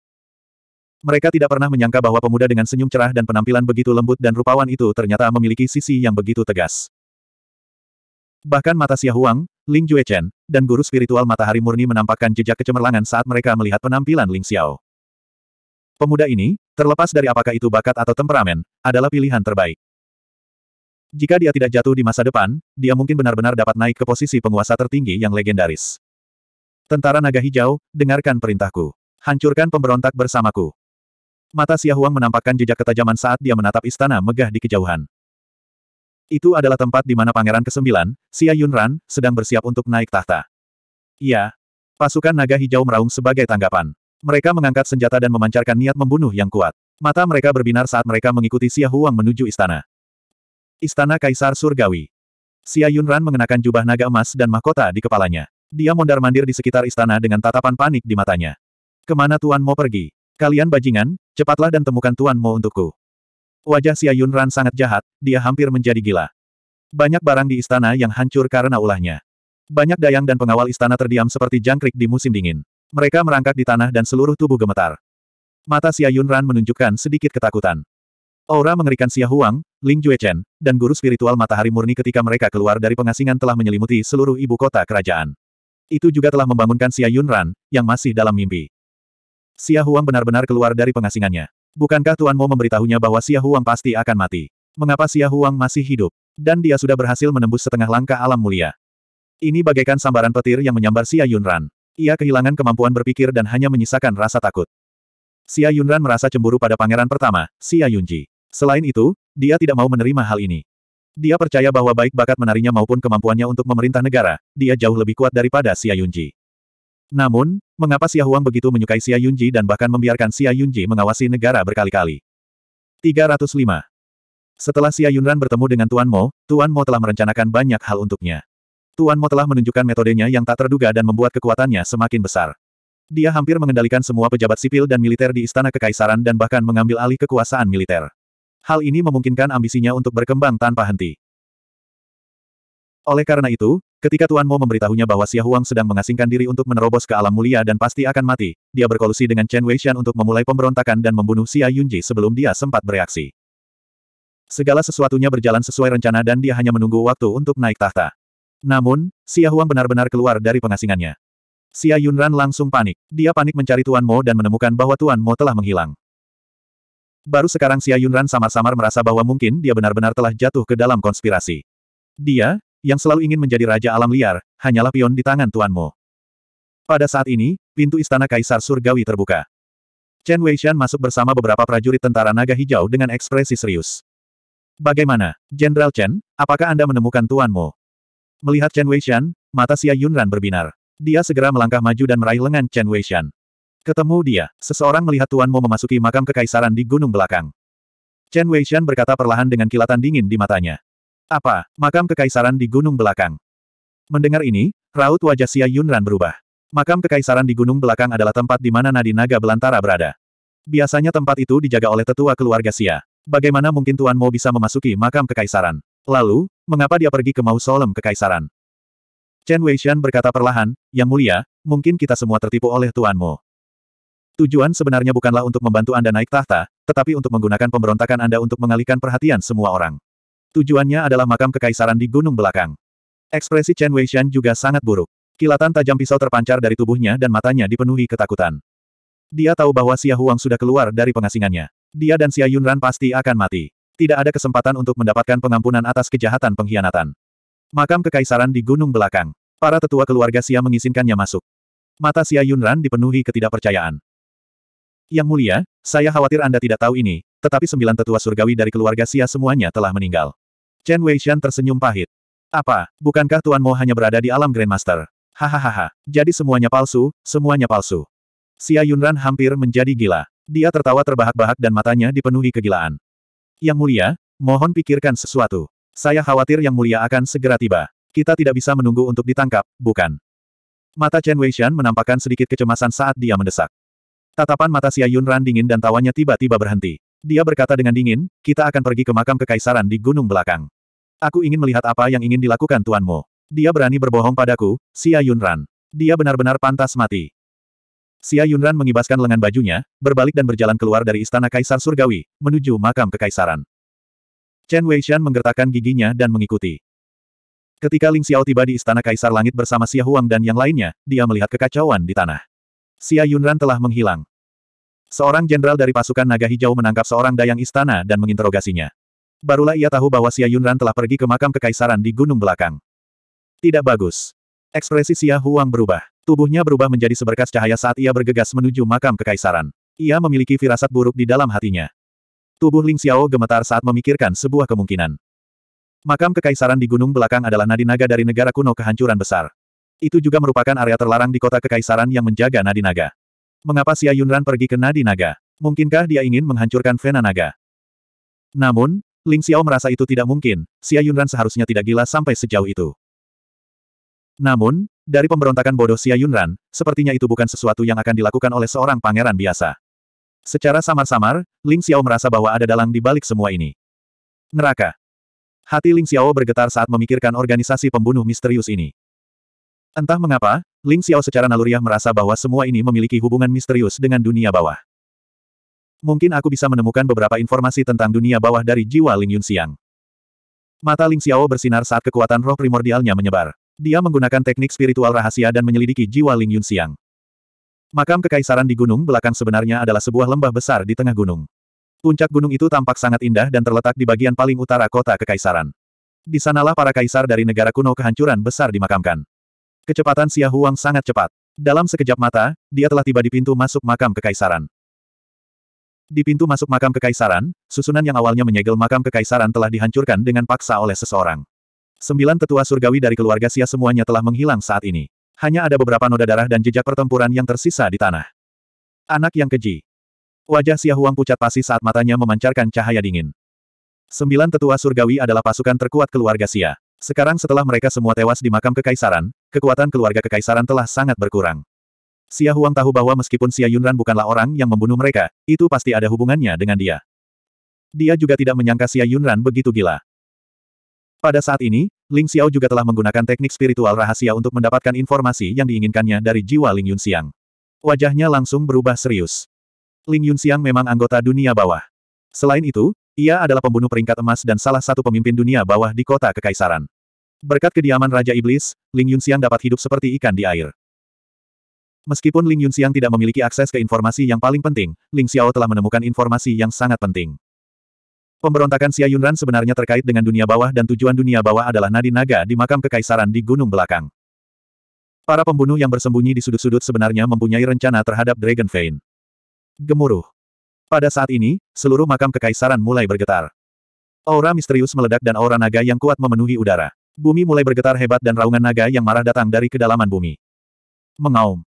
Mereka tidak pernah menyangka bahwa pemuda dengan senyum cerah dan penampilan begitu lembut dan rupawan itu ternyata memiliki sisi yang begitu tegas. Bahkan mata Xia Huang, Ling Juechen, dan guru spiritual matahari murni menampakkan jejak kecemerlangan saat mereka melihat penampilan Ling Xiao. Pemuda ini, terlepas dari apakah itu bakat atau temperamen, adalah pilihan terbaik. Jika dia tidak jatuh di masa depan, dia mungkin benar-benar dapat naik ke posisi penguasa tertinggi yang legendaris. Tentara naga hijau, dengarkan perintahku. Hancurkan pemberontak bersamaku. Mata Xiahuang menampakkan jejak ketajaman saat dia menatap istana megah di kejauhan. Itu adalah tempat di mana Pangeran ke-9, Xia Yunran, sedang bersiap untuk naik tahta. Iya. Pasukan naga hijau meraung sebagai tanggapan. Mereka mengangkat senjata dan memancarkan niat membunuh yang kuat. Mata mereka berbinar saat mereka mengikuti Xia Huang menuju istana. Istana Kaisar Surgawi. Xia Yunran mengenakan jubah naga emas dan mahkota di kepalanya. Dia mondar-mandir di sekitar istana dengan tatapan panik di matanya. Kemana Tuan Mo pergi? Kalian bajingan, cepatlah dan temukan Tuan Mo untukku. Wajah Xia Yunran sangat jahat, dia hampir menjadi gila. Banyak barang di istana yang hancur karena ulahnya. Banyak dayang dan pengawal istana terdiam seperti jangkrik di musim dingin. Mereka merangkak di tanah dan seluruh tubuh gemetar. Mata Xia Yunran menunjukkan sedikit ketakutan. Aura mengerikan Xia Huang, Ling Juechen, dan guru spiritual matahari murni ketika mereka keluar dari pengasingan telah menyelimuti seluruh ibu kota kerajaan. Itu juga telah membangunkan Xia Yunran, yang masih dalam mimpi. Xia Huang benar-benar keluar dari pengasingannya. Bukankah Tuan Mo memberitahunya bahwa Xia Huang pasti akan mati? Mengapa Xia Huang masih hidup? Dan dia sudah berhasil menembus setengah langkah alam mulia. Ini bagaikan sambaran petir yang menyambar Xia Yunran. Ia kehilangan kemampuan berpikir dan hanya menyisakan rasa takut. Xia Yunran merasa cemburu pada pangeran pertama, Xia Yunji. Selain itu, dia tidak mau menerima hal ini. Dia percaya bahwa baik bakat menarinya maupun kemampuannya untuk memerintah negara, dia jauh lebih kuat daripada Xia Yunji. Namun, Mengapa Xia Huang begitu menyukai Xia Yunji dan bahkan membiarkan Xia Yunji mengawasi negara berkali-kali? 305. Setelah Xia Yunran bertemu dengan Tuan Mo, Tuan Mo telah merencanakan banyak hal untuknya. Tuan Mo telah menunjukkan metodenya yang tak terduga dan membuat kekuatannya semakin besar. Dia hampir mengendalikan semua pejabat sipil dan militer di Istana Kekaisaran dan bahkan mengambil alih kekuasaan militer. Hal ini memungkinkan ambisinya untuk berkembang tanpa henti. Oleh karena itu, ketika Tuan Mo memberitahunya bahwa Xia Huang sedang mengasingkan diri untuk menerobos ke alam mulia dan pasti akan mati, dia berkolusi dengan Chen Weishan untuk memulai pemberontakan dan membunuh Xia Yunji sebelum dia sempat bereaksi. Segala sesuatunya berjalan sesuai rencana dan dia hanya menunggu waktu untuk naik tahta. Namun, Xia Huang benar-benar keluar dari pengasingannya. Xia Yunran langsung panik. Dia panik mencari Tuan Mo dan menemukan bahwa Tuan Mo telah menghilang. Baru sekarang Xia Yunran samar-samar merasa bahwa mungkin dia benar-benar telah jatuh ke dalam konspirasi. Dia, yang selalu ingin menjadi raja alam liar, hanyalah pion di tangan tuanmu. Pada saat ini, pintu istana kaisar surgawi terbuka. Chen Weishan masuk bersama beberapa prajurit tentara naga hijau dengan ekspresi serius. Bagaimana, Jenderal Chen, apakah Anda menemukan tuanmu? Melihat Chen Weishan, mata Xia Yunran berbinar. Dia segera melangkah maju dan meraih lengan Chen Weishan. Ketemu dia, seseorang melihat tuanmu memasuki makam kekaisaran di gunung belakang. Chen Weishan berkata perlahan dengan kilatan dingin di matanya. Apa? Makam Kekaisaran di Gunung Belakang. Mendengar ini, raut wajah Xia Yunran berubah. Makam Kekaisaran di Gunung Belakang adalah tempat di mana nadi naga belantara berada. Biasanya tempat itu dijaga oleh tetua keluarga Xia. Bagaimana mungkin Tuan Mo bisa memasuki makam Kekaisaran? Lalu, mengapa dia pergi ke mausoleum Kekaisaran? Chen Weishan berkata perlahan, Yang mulia, mungkin kita semua tertipu oleh Tuan Mo. Tujuan sebenarnya bukanlah untuk membantu Anda naik tahta, tetapi untuk menggunakan pemberontakan Anda untuk mengalihkan perhatian semua orang. Tujuannya adalah makam kekaisaran di gunung belakang. Ekspresi Chen Weishan juga sangat buruk. Kilatan tajam pisau terpancar dari tubuhnya dan matanya dipenuhi ketakutan. Dia tahu bahwa Xia Huang sudah keluar dari pengasingannya. Dia dan Xia Yunran pasti akan mati. Tidak ada kesempatan untuk mendapatkan pengampunan atas kejahatan pengkhianatan. Makam kekaisaran di gunung belakang. Para tetua keluarga Xia mengizinkannya masuk. Mata Xia Yunran dipenuhi ketidakpercayaan. Yang mulia, saya khawatir Anda tidak tahu ini, tetapi sembilan tetua surgawi dari keluarga Xia semuanya telah meninggal. Chen Weishan tersenyum pahit. Apa, bukankah Tuan Mo hanya berada di alam Grandmaster? Hahaha, jadi semuanya palsu, semuanya palsu. Xia Yunran hampir menjadi gila. Dia tertawa terbahak-bahak dan matanya dipenuhi kegilaan. Yang mulia, mohon pikirkan sesuatu. Saya khawatir Yang mulia akan segera tiba. Kita tidak bisa menunggu untuk ditangkap, bukan? Mata Chen Weishan menampakkan sedikit kecemasan saat dia mendesak. Tatapan mata Xia Yunran dingin dan tawanya tiba-tiba berhenti. Dia berkata dengan dingin, kita akan pergi ke makam kekaisaran di gunung belakang. Aku ingin melihat apa yang ingin dilakukan tuanmu. Dia berani berbohong padaku, Xia Yunran. Dia benar-benar pantas mati. Xia Yunran mengibaskan lengan bajunya, berbalik dan berjalan keluar dari istana kaisar surgawi, menuju makam kekaisaran. Chen Weishan menggertakkan giginya dan mengikuti. Ketika Ling Xiao tiba di istana kaisar langit bersama Xia Huang dan yang lainnya, dia melihat kekacauan di tanah. Xia Yunran telah menghilang. Seorang jenderal dari pasukan naga hijau menangkap seorang dayang istana dan menginterogasinya. Barulah ia tahu bahwa Xia Yunran telah pergi ke makam kekaisaran di gunung belakang. Tidak bagus. Ekspresi Xia Huang berubah. Tubuhnya berubah menjadi seberkas cahaya saat ia bergegas menuju makam kekaisaran. Ia memiliki firasat buruk di dalam hatinya. Tubuh Ling Xiao gemetar saat memikirkan sebuah kemungkinan. Makam kekaisaran di gunung belakang adalah nadi naga dari negara kuno kehancuran besar. Itu juga merupakan area terlarang di kota kekaisaran yang menjaga nadi naga. Mengapa Xia Yunran pergi ke nadi naga? Mungkinkah dia ingin menghancurkan Vena Naga? Namun, Ling Xiao merasa itu tidak mungkin, Xia Yunran seharusnya tidak gila sampai sejauh itu. Namun, dari pemberontakan bodoh Xia Yunran, sepertinya itu bukan sesuatu yang akan dilakukan oleh seorang pangeran biasa. Secara samar-samar, Ling Xiao merasa bahwa ada dalang di balik semua ini. Neraka. Hati Ling Xiao bergetar saat memikirkan organisasi pembunuh misterius ini. Entah mengapa, Ling Xiao secara naluriah merasa bahwa semua ini memiliki hubungan misterius dengan dunia bawah. Mungkin aku bisa menemukan beberapa informasi tentang dunia bawah dari jiwa Ling Yun Xiang. Mata Ling Xiao bersinar saat kekuatan roh primordialnya menyebar. Dia menggunakan teknik spiritual rahasia dan menyelidiki jiwa Ling Yun Xiang. Makam kekaisaran di gunung belakang sebenarnya adalah sebuah lembah besar di tengah gunung. Puncak gunung itu tampak sangat indah dan terletak di bagian paling utara kota kekaisaran. Di sanalah para kaisar dari negara kuno kehancuran besar dimakamkan. Kecepatan Xia Huang sangat cepat. Dalam sekejap mata, dia telah tiba di pintu masuk makam kekaisaran. Di pintu masuk makam kekaisaran, susunan yang awalnya menyegel makam kekaisaran telah dihancurkan dengan paksa oleh seseorang. Sembilan tetua surgawi dari keluarga Xia semuanya telah menghilang saat ini. Hanya ada beberapa noda darah dan jejak pertempuran yang tersisa di tanah. Anak yang keji. Wajah Xia Huang pucat pasi saat matanya memancarkan cahaya dingin. Sembilan tetua surgawi adalah pasukan terkuat keluarga Xia. Sekarang setelah mereka semua tewas di makam kekaisaran, kekuatan keluarga kekaisaran telah sangat berkurang. Xia Huang tahu bahwa meskipun Xia Yunran bukanlah orang yang membunuh mereka, itu pasti ada hubungannya dengan dia. Dia juga tidak menyangka Xia Yunran begitu gila. Pada saat ini, Ling Xiao juga telah menggunakan teknik spiritual rahasia untuk mendapatkan informasi yang diinginkannya dari jiwa Ling Yunxiang. Wajahnya langsung berubah serius. Ling Yunxiang memang anggota dunia bawah. Selain itu, ia adalah pembunuh peringkat emas dan salah satu pemimpin dunia bawah di kota Kekaisaran. Berkat kediaman Raja Iblis, Ling Yunxiang dapat hidup seperti ikan di air. Meskipun Ling Yunxiang tidak memiliki akses ke informasi yang paling penting, Ling Xiao telah menemukan informasi yang sangat penting. Pemberontakan Xia Yunran sebenarnya terkait dengan dunia bawah dan tujuan dunia bawah adalah nadi naga di makam kekaisaran di gunung belakang. Para pembunuh yang bersembunyi di sudut-sudut sebenarnya mempunyai rencana terhadap Dragon Vein. Gemuruh. Pada saat ini, seluruh makam kekaisaran mulai bergetar. Aura misterius meledak dan aura naga yang kuat memenuhi udara. Bumi mulai bergetar hebat dan raungan naga yang marah datang dari kedalaman bumi. Mengaum.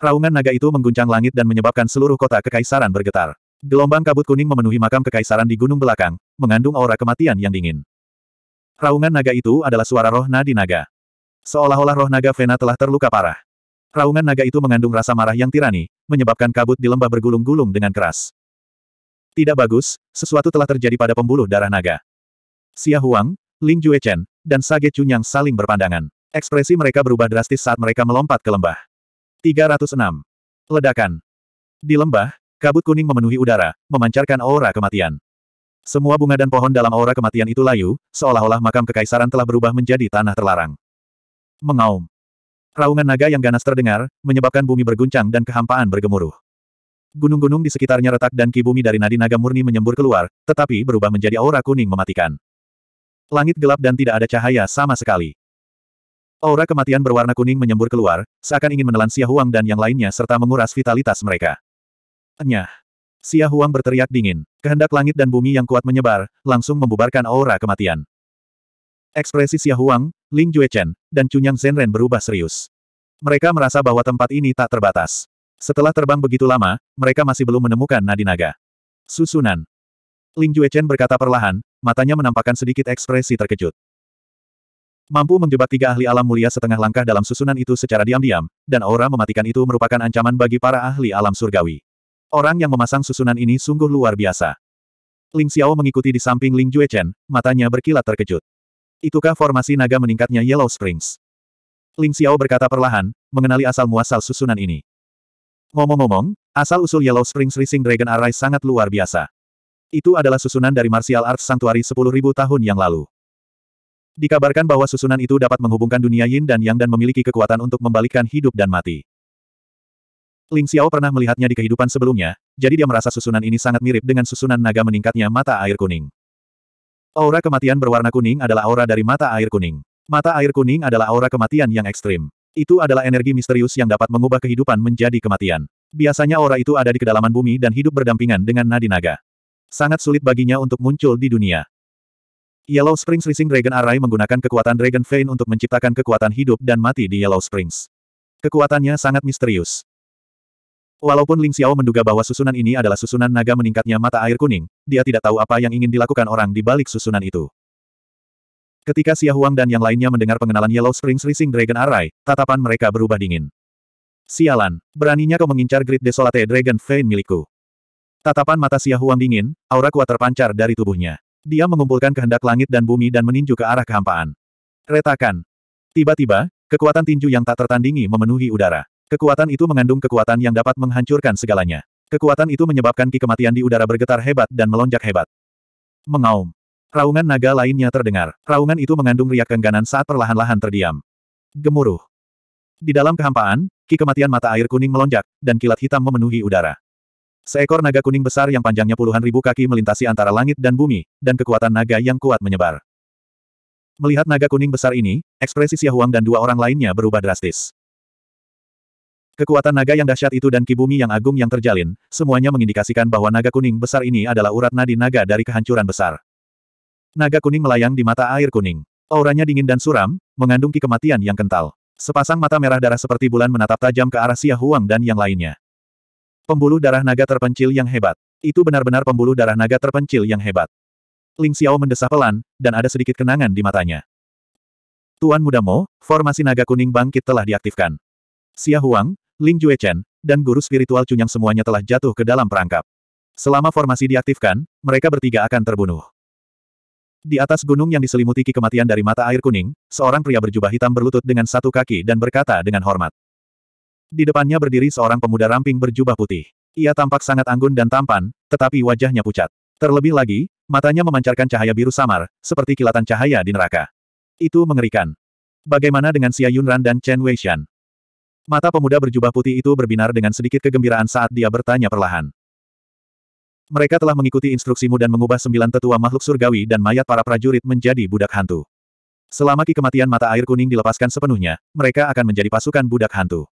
Raungan naga itu mengguncang langit dan menyebabkan seluruh kota kekaisaran bergetar. Gelombang kabut kuning memenuhi makam kekaisaran di gunung belakang, mengandung aura kematian yang dingin. Raungan naga itu adalah suara roh nadi naga. Seolah-olah roh naga Vena telah terluka parah. Raungan naga itu mengandung rasa marah yang tirani, menyebabkan kabut di lembah bergulung-gulung dengan keras. Tidak bagus, sesuatu telah terjadi pada pembuluh darah naga. Xia Huang, Ling Juechen, dan Sage Chunyang saling berpandangan. Ekspresi mereka berubah drastis saat mereka melompat ke lembah. 306. Ledakan. Di lembah, kabut kuning memenuhi udara, memancarkan aura kematian. Semua bunga dan pohon dalam aura kematian itu layu, seolah-olah makam kekaisaran telah berubah menjadi tanah terlarang. Mengaum. Raungan naga yang ganas terdengar, menyebabkan bumi berguncang dan kehampaan bergemuruh. Gunung-gunung di sekitarnya retak dan ki bumi dari nadi naga murni menyembur keluar, tetapi berubah menjadi aura kuning mematikan. Langit gelap dan tidak ada cahaya sama sekali. Aura kematian berwarna kuning menyembur keluar, seakan ingin menelan Xia Huang dan yang lainnya serta menguras vitalitas mereka. Nyah! Xia Huang berteriak dingin. Kehendak langit dan bumi yang kuat menyebar, langsung membubarkan aura kematian. Ekspresi Xia Huang, Ling Juechen, dan Chunyang Zhenren berubah serius. Mereka merasa bahwa tempat ini tak terbatas. Setelah terbang begitu lama, mereka masih belum menemukan nadi naga. Susunan. Ling Juechen berkata perlahan, matanya menampakkan sedikit ekspresi terkejut. Mampu menjebak tiga ahli alam mulia setengah langkah dalam susunan itu secara diam-diam, dan aura mematikan itu merupakan ancaman bagi para ahli alam surgawi. Orang yang memasang susunan ini sungguh luar biasa. Ling Xiao mengikuti di samping Ling Juechen, matanya berkilat terkejut. Itukah formasi naga meningkatnya Yellow Springs? Ling Xiao berkata perlahan, mengenali asal-muasal susunan ini. Ngomong-ngomong, asal-usul Yellow Springs Rising Dragon Array sangat luar biasa. Itu adalah susunan dari Martial Arts Sanctuary 10.000 tahun yang lalu. Dikabarkan bahwa susunan itu dapat menghubungkan dunia yin dan yang dan memiliki kekuatan untuk membalikkan hidup dan mati. Ling Xiao pernah melihatnya di kehidupan sebelumnya, jadi dia merasa susunan ini sangat mirip dengan susunan naga meningkatnya mata air kuning. Aura kematian berwarna kuning adalah aura dari mata air kuning. Mata air kuning adalah aura kematian yang ekstrim. Itu adalah energi misterius yang dapat mengubah kehidupan menjadi kematian. Biasanya aura itu ada di kedalaman bumi dan hidup berdampingan dengan nadi naga. Sangat sulit baginya untuk muncul di dunia. Yellow Springs Rising Dragon Array menggunakan kekuatan Dragon Vein untuk menciptakan kekuatan hidup dan mati di Yellow Springs. Kekuatannya sangat misterius. Walaupun Ling Xiao menduga bahwa susunan ini adalah susunan naga meningkatnya mata air kuning, dia tidak tahu apa yang ingin dilakukan orang di balik susunan itu. Ketika Xia Huang dan yang lainnya mendengar pengenalan Yellow Springs Rising Dragon Array, tatapan mereka berubah dingin. Sialan, beraninya kau mengincar grid desolate Dragon Vein milikku. Tatapan mata Xia Huang dingin, aura kuat terpancar dari tubuhnya. Dia mengumpulkan kehendak langit dan bumi dan meninju ke arah kehampaan. Retakan. Tiba-tiba, kekuatan tinju yang tak tertandingi memenuhi udara. Kekuatan itu mengandung kekuatan yang dapat menghancurkan segalanya. Kekuatan itu menyebabkan ki kematian di udara bergetar hebat dan melonjak hebat. Mengaum. Raungan naga lainnya terdengar. Raungan itu mengandung riak kengganan saat perlahan-lahan terdiam. Gemuruh. Di dalam kehampaan, ki kematian mata air kuning melonjak, dan kilat hitam memenuhi udara. Seekor naga kuning besar yang panjangnya puluhan ribu kaki melintasi antara langit dan bumi, dan kekuatan naga yang kuat menyebar. Melihat naga kuning besar ini, ekspresi Xiahuang dan dua orang lainnya berubah drastis. Kekuatan naga yang dahsyat itu dan ki bumi yang agung yang terjalin, semuanya mengindikasikan bahwa naga kuning besar ini adalah urat nadi naga dari kehancuran besar. Naga kuning melayang di mata air kuning. Auranya dingin dan suram, mengandung ki kematian yang kental. Sepasang mata merah darah seperti bulan menatap tajam ke arah Xia Huang dan yang lainnya. Pembuluh darah naga terpencil yang hebat. Itu benar-benar pembuluh darah naga terpencil yang hebat. Ling Xiao mendesah pelan, dan ada sedikit kenangan di matanya. Tuan Muda Mo, formasi naga kuning bangkit telah diaktifkan. Xia Huang, Ling Juechen, dan guru spiritual Cunyang semuanya telah jatuh ke dalam perangkap. Selama formasi diaktifkan, mereka bertiga akan terbunuh. Di atas gunung yang diselimuti ki kematian dari mata air kuning, seorang pria berjubah hitam berlutut dengan satu kaki dan berkata dengan hormat. Di depannya berdiri seorang pemuda ramping berjubah putih. Ia tampak sangat anggun dan tampan, tetapi wajahnya pucat. Terlebih lagi, matanya memancarkan cahaya biru samar, seperti kilatan cahaya di neraka. Itu mengerikan. Bagaimana dengan Xia Yunran dan Chen Weishan? Mata pemuda berjubah putih itu berbinar dengan sedikit kegembiraan saat dia bertanya perlahan. Mereka telah mengikuti instruksimu dan mengubah sembilan tetua makhluk surgawi dan mayat para prajurit menjadi budak hantu. Selama ki kematian mata air kuning dilepaskan sepenuhnya, mereka akan menjadi pasukan budak hantu.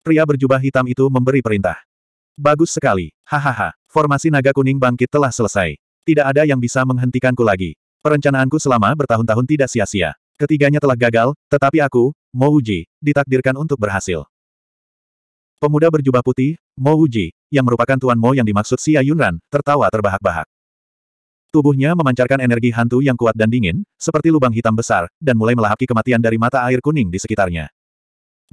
Pria berjubah hitam itu memberi perintah. Bagus sekali, hahaha, formasi naga kuning bangkit telah selesai. Tidak ada yang bisa menghentikanku lagi. Perencanaanku selama bertahun-tahun tidak sia-sia. Ketiganya telah gagal, tetapi aku, Mouji, ditakdirkan untuk berhasil. Pemuda berjubah putih, Mo Wuji, yang merupakan Tuan Mo yang dimaksud Xia Yunran, tertawa terbahak-bahak. Tubuhnya memancarkan energi hantu yang kuat dan dingin, seperti lubang hitam besar, dan mulai melahapki kematian dari mata air kuning di sekitarnya.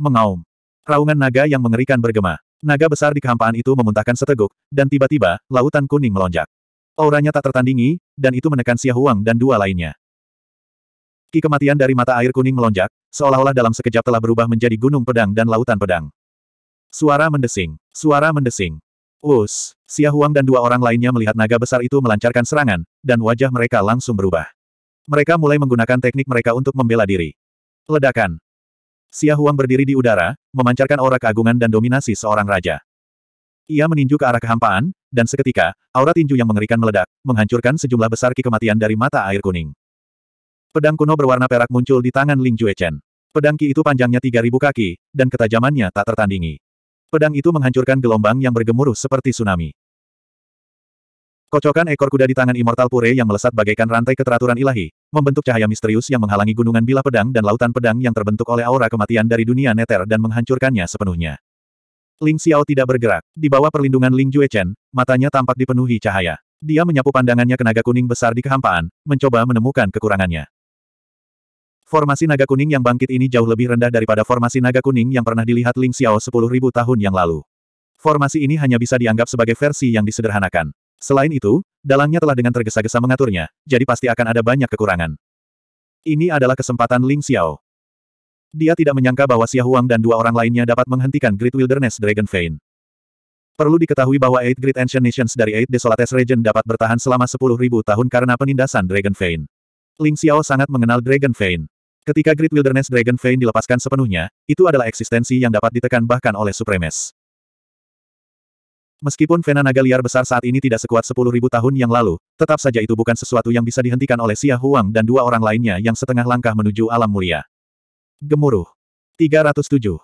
Mengaum. Raungan naga yang mengerikan bergema. Naga besar di kehampaan itu memuntahkan seteguk, dan tiba-tiba, lautan kuning melonjak. Auranya tak tertandingi, dan itu menekan Xia Huang dan dua lainnya. Ki kematian dari mata air kuning melonjak, seolah-olah dalam sekejap telah berubah menjadi gunung pedang dan lautan pedang. Suara mendesing. Suara mendesing. Us, Xia Huang dan dua orang lainnya melihat naga besar itu melancarkan serangan, dan wajah mereka langsung berubah. Mereka mulai menggunakan teknik mereka untuk membela diri. Ledakan. Xia Huang berdiri di udara, memancarkan aura keagungan dan dominasi seorang raja. Ia meninju ke arah kehampaan, dan seketika, aura tinju yang mengerikan meledak, menghancurkan sejumlah besar ki kematian dari mata air kuning. Pedang kuno berwarna perak muncul di tangan Ling Juechen. Pedang ki itu panjangnya 3.000 kaki, dan ketajamannya tak tertandingi pedang itu menghancurkan gelombang yang bergemuruh seperti tsunami. Kocokan ekor kuda di tangan Immortal Pure yang melesat bagaikan rantai keteraturan ilahi, membentuk cahaya misterius yang menghalangi gunungan bila pedang dan lautan pedang yang terbentuk oleh aura kematian dari dunia neter dan menghancurkannya sepenuhnya. Ling Xiao tidak bergerak. Di bawah perlindungan Ling Juechen, matanya tampak dipenuhi cahaya. Dia menyapu pandangannya ke naga kuning besar di kehampaan, mencoba menemukan kekurangannya. Formasi naga kuning yang bangkit ini jauh lebih rendah daripada formasi naga kuning yang pernah dilihat Ling Xiao 10.000 tahun yang lalu. Formasi ini hanya bisa dianggap sebagai versi yang disederhanakan. Selain itu, dalangnya telah dengan tergesa-gesa mengaturnya, jadi pasti akan ada banyak kekurangan. Ini adalah kesempatan Ling Xiao. Dia tidak menyangka bahwa Xia Huang dan dua orang lainnya dapat menghentikan Great Wilderness Dragon Vein. Perlu diketahui bahwa Eight Great Ancient Nations dari Eight Desolates Region dapat bertahan selama 10.000 tahun karena penindasan Dragon Vein. Ling Xiao sangat mengenal Dragon Vein. Ketika Great Wilderness Dragon Vein dilepaskan sepenuhnya, itu adalah eksistensi yang dapat ditekan bahkan oleh Supremes. Meskipun Vena Naga liar besar saat ini tidak sekuat 10.000 tahun yang lalu, tetap saja itu bukan sesuatu yang bisa dihentikan oleh Xia Huang dan dua orang lainnya yang setengah langkah menuju alam mulia. Gemuruh. 307.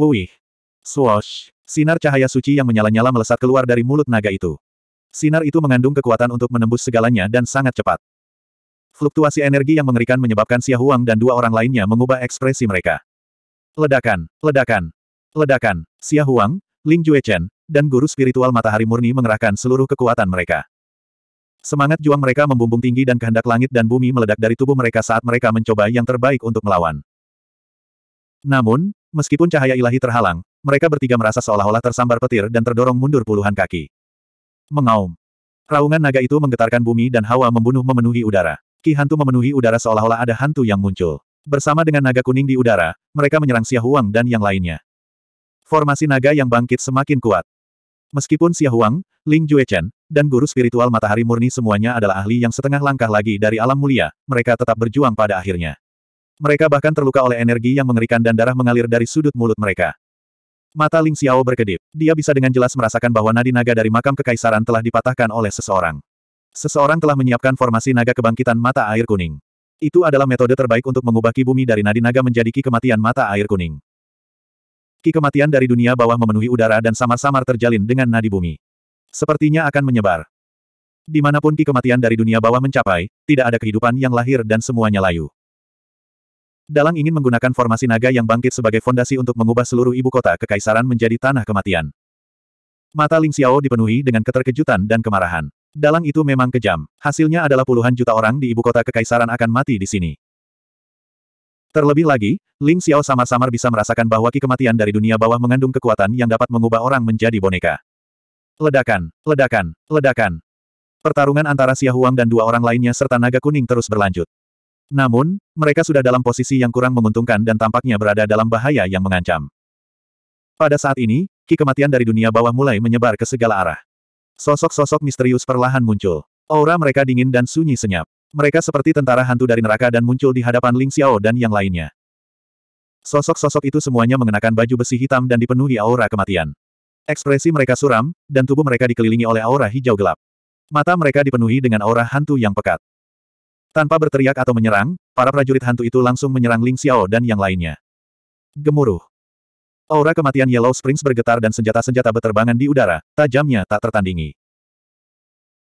Uih. Swosh. Sinar cahaya suci yang menyala-nyala melesat keluar dari mulut naga itu. Sinar itu mengandung kekuatan untuk menembus segalanya dan sangat cepat. Fluktuasi energi yang mengerikan menyebabkan Xia Huang dan dua orang lainnya mengubah ekspresi mereka. Ledakan, ledakan, ledakan. Xia Huang, Ling Juechen, dan guru spiritual matahari murni mengerahkan seluruh kekuatan mereka. Semangat juang mereka membumbung tinggi dan kehendak langit dan bumi meledak dari tubuh mereka saat mereka mencoba yang terbaik untuk melawan. Namun, meskipun cahaya ilahi terhalang, mereka bertiga merasa seolah-olah tersambar petir dan terdorong mundur puluhan kaki. Mengaum. Raungan naga itu menggetarkan bumi dan hawa membunuh memenuhi udara. Ki hantu memenuhi udara seolah-olah ada hantu yang muncul. Bersama dengan naga kuning di udara, mereka menyerang Xia Huang dan yang lainnya. Formasi naga yang bangkit semakin kuat. Meskipun Xia Huang, Ling Juechen, dan guru spiritual matahari murni semuanya adalah ahli yang setengah langkah lagi dari alam mulia, mereka tetap berjuang pada akhirnya. Mereka bahkan terluka oleh energi yang mengerikan dan darah mengalir dari sudut mulut mereka. Mata Ling Xiao berkedip. Dia bisa dengan jelas merasakan bahwa nadi naga dari makam kekaisaran telah dipatahkan oleh seseorang. Seseorang telah menyiapkan formasi naga kebangkitan mata air kuning. Itu adalah metode terbaik untuk mengubah ki bumi dari nadi naga menjadi ki kematian mata air kuning. Ki kematian dari dunia bawah memenuhi udara dan samar-samar terjalin dengan nadi bumi. Sepertinya akan menyebar. Dimanapun ki kematian dari dunia bawah mencapai, tidak ada kehidupan yang lahir dan semuanya layu. Dalang ingin menggunakan formasi naga yang bangkit sebagai fondasi untuk mengubah seluruh ibu kota kekaisaran menjadi tanah kematian. Mata Ling Xiao dipenuhi dengan keterkejutan dan kemarahan. Dalang itu memang kejam. Hasilnya adalah puluhan juta orang di ibu kota kekaisaran akan mati di sini. Terlebih lagi, Ling Xiao sama samar bisa merasakan bahwa ki kematian dari dunia bawah mengandung kekuatan yang dapat mengubah orang menjadi boneka. Ledakan, ledakan, ledakan. Pertarungan antara Xia Huang dan dua orang lainnya serta naga kuning terus berlanjut. Namun, mereka sudah dalam posisi yang kurang menguntungkan dan tampaknya berada dalam bahaya yang mengancam. Pada saat ini, ki kematian dari dunia bawah mulai menyebar ke segala arah. Sosok-sosok misterius perlahan muncul. Aura mereka dingin dan sunyi senyap. Mereka seperti tentara hantu dari neraka dan muncul di hadapan Ling Xiao dan yang lainnya. Sosok-sosok itu semuanya mengenakan baju besi hitam dan dipenuhi aura kematian. Ekspresi mereka suram, dan tubuh mereka dikelilingi oleh aura hijau gelap. Mata mereka dipenuhi dengan aura hantu yang pekat. Tanpa berteriak atau menyerang, para prajurit hantu itu langsung menyerang Ling Xiao dan yang lainnya. Gemuruh. Aura kematian Yellow Springs bergetar dan senjata-senjata beterbangan di udara, tajamnya tak tertandingi.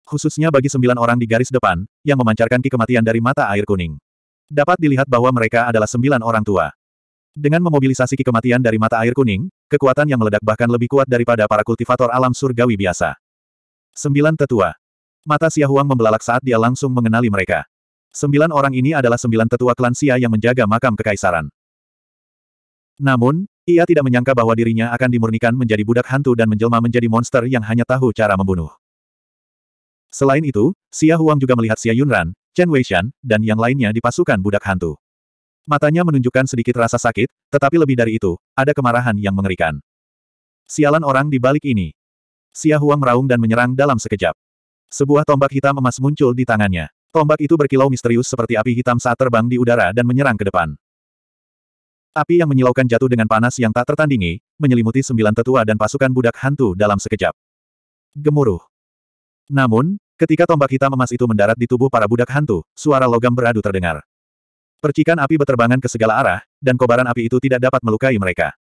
Khususnya bagi sembilan orang di garis depan, yang memancarkan ki kematian dari mata air kuning. Dapat dilihat bahwa mereka adalah sembilan orang tua. Dengan memobilisasi ki kematian dari mata air kuning, kekuatan yang meledak bahkan lebih kuat daripada para kultivator alam surgawi biasa. Sembilan tetua. Mata Huang membelalak saat dia langsung mengenali mereka. Sembilan orang ini adalah sembilan tetua klan Xia yang menjaga makam kekaisaran. Namun, ia tidak menyangka bahwa dirinya akan dimurnikan menjadi budak hantu dan menjelma menjadi monster yang hanya tahu cara membunuh. Selain itu, Xia Huang juga melihat Xia Yunran, Chen Weishan, dan yang lainnya di pasukan budak hantu. Matanya menunjukkan sedikit rasa sakit, tetapi lebih dari itu, ada kemarahan yang mengerikan. Sialan orang di balik ini. Xia Huang meraung dan menyerang dalam sekejap. Sebuah tombak hitam emas muncul di tangannya. Tombak itu berkilau misterius seperti api hitam saat terbang di udara dan menyerang ke depan. Api yang menyilaukan jatuh dengan panas yang tak tertandingi, menyelimuti sembilan tetua dan pasukan budak hantu dalam sekejap. Gemuruh. Namun, ketika tombak hitam emas itu mendarat di tubuh para budak hantu, suara logam beradu terdengar. Percikan api beterbangan ke segala arah, dan kobaran api itu tidak dapat melukai mereka.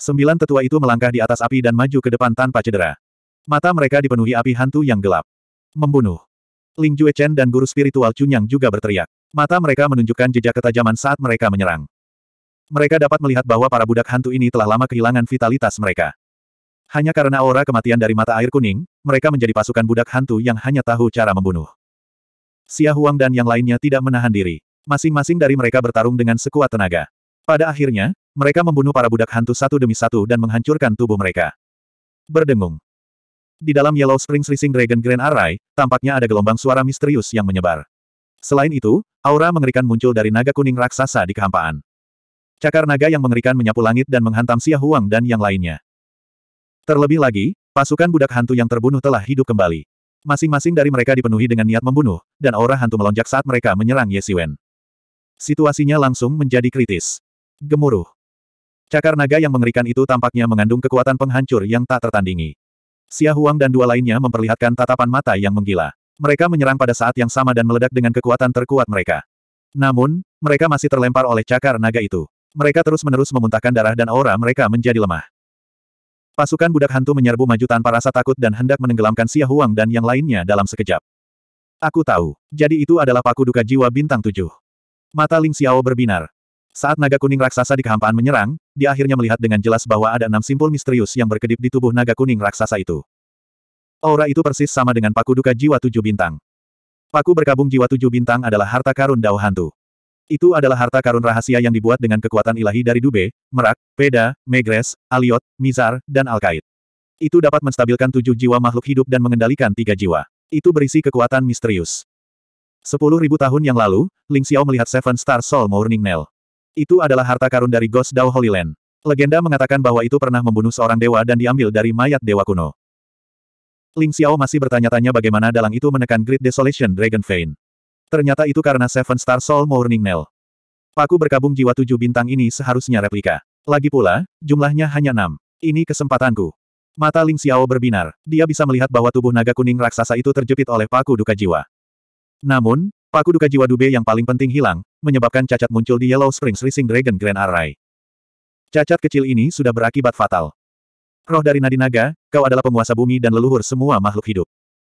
Sembilan tetua itu melangkah di atas api dan maju ke depan tanpa cedera. Mata mereka dipenuhi api hantu yang gelap. Membunuh. Ling Jue Chen dan guru spiritual Chunyang juga berteriak. Mata mereka menunjukkan jejak ketajaman saat mereka menyerang. Mereka dapat melihat bahwa para budak hantu ini telah lama kehilangan vitalitas mereka. Hanya karena aura kematian dari mata air kuning, mereka menjadi pasukan budak hantu yang hanya tahu cara membunuh. Xia Huang dan yang lainnya tidak menahan diri. Masing-masing dari mereka bertarung dengan sekuat tenaga. Pada akhirnya, mereka membunuh para budak hantu satu demi satu dan menghancurkan tubuh mereka. Berdengung. Di dalam Yellow Springs Rising Dragon Grand Array, tampaknya ada gelombang suara misterius yang menyebar. Selain itu, aura mengerikan muncul dari naga kuning raksasa di kehampaan. Cakar naga yang mengerikan menyapu langit dan menghantam Xia Huang dan yang lainnya. Terlebih lagi, pasukan budak hantu yang terbunuh telah hidup kembali. Masing-masing dari mereka dipenuhi dengan niat membunuh, dan aura hantu melonjak saat mereka menyerang Ye Siwen. Situasinya langsung menjadi kritis. Gemuruh. Cakar naga yang mengerikan itu tampaknya mengandung kekuatan penghancur yang tak tertandingi. Xia Huang dan dua lainnya memperlihatkan tatapan mata yang menggila. Mereka menyerang pada saat yang sama dan meledak dengan kekuatan terkuat mereka. Namun, mereka masih terlempar oleh cakar naga itu. Mereka terus-menerus memuntahkan darah dan aura mereka menjadi lemah. Pasukan budak hantu menyerbu maju tanpa rasa takut dan hendak menenggelamkan Xia Huang dan yang lainnya dalam sekejap. Aku tahu, jadi itu adalah paku duka jiwa bintang tujuh. Mata Ling Xiao berbinar. Saat naga kuning raksasa di kehampaan menyerang, dia akhirnya melihat dengan jelas bahwa ada enam simpul misterius yang berkedip di tubuh naga kuning raksasa itu. Aura itu persis sama dengan paku duka jiwa tujuh bintang. Paku berkabung jiwa tujuh bintang adalah harta karun Dao Hantu. Itu adalah harta karun rahasia yang dibuat dengan kekuatan ilahi dari Dube, Merak, Peda, Megres, Aliot, Mizar, dan Alkaid. Itu dapat menstabilkan tujuh jiwa makhluk hidup dan mengendalikan tiga jiwa. Itu berisi kekuatan misterius. Sepuluh ribu tahun yang lalu, Ling Xiao melihat Seven Star Soul Morning Nail. Itu adalah harta karun dari Ghost Dao Holy Land. Legenda mengatakan bahwa itu pernah membunuh seorang dewa dan diambil dari mayat dewa kuno. Ling Xiao masih bertanya-tanya bagaimana dalang itu menekan Great Desolation Dragon Vein. Ternyata itu karena Seven Star Soul Morning Nail. Paku berkabung jiwa tujuh bintang ini seharusnya replika. Lagi pula, jumlahnya hanya enam. Ini kesempatanku. Mata Ling Xiao berbinar. Dia bisa melihat bahwa tubuh naga kuning raksasa itu terjepit oleh paku duka jiwa. Namun, paku duka jiwa Dube yang paling penting hilang, menyebabkan cacat muncul di Yellow Springs Rising Dragon Grand Array. Cacat kecil ini sudah berakibat fatal. Roh dari nadi naga, kau adalah penguasa bumi dan leluhur semua makhluk hidup.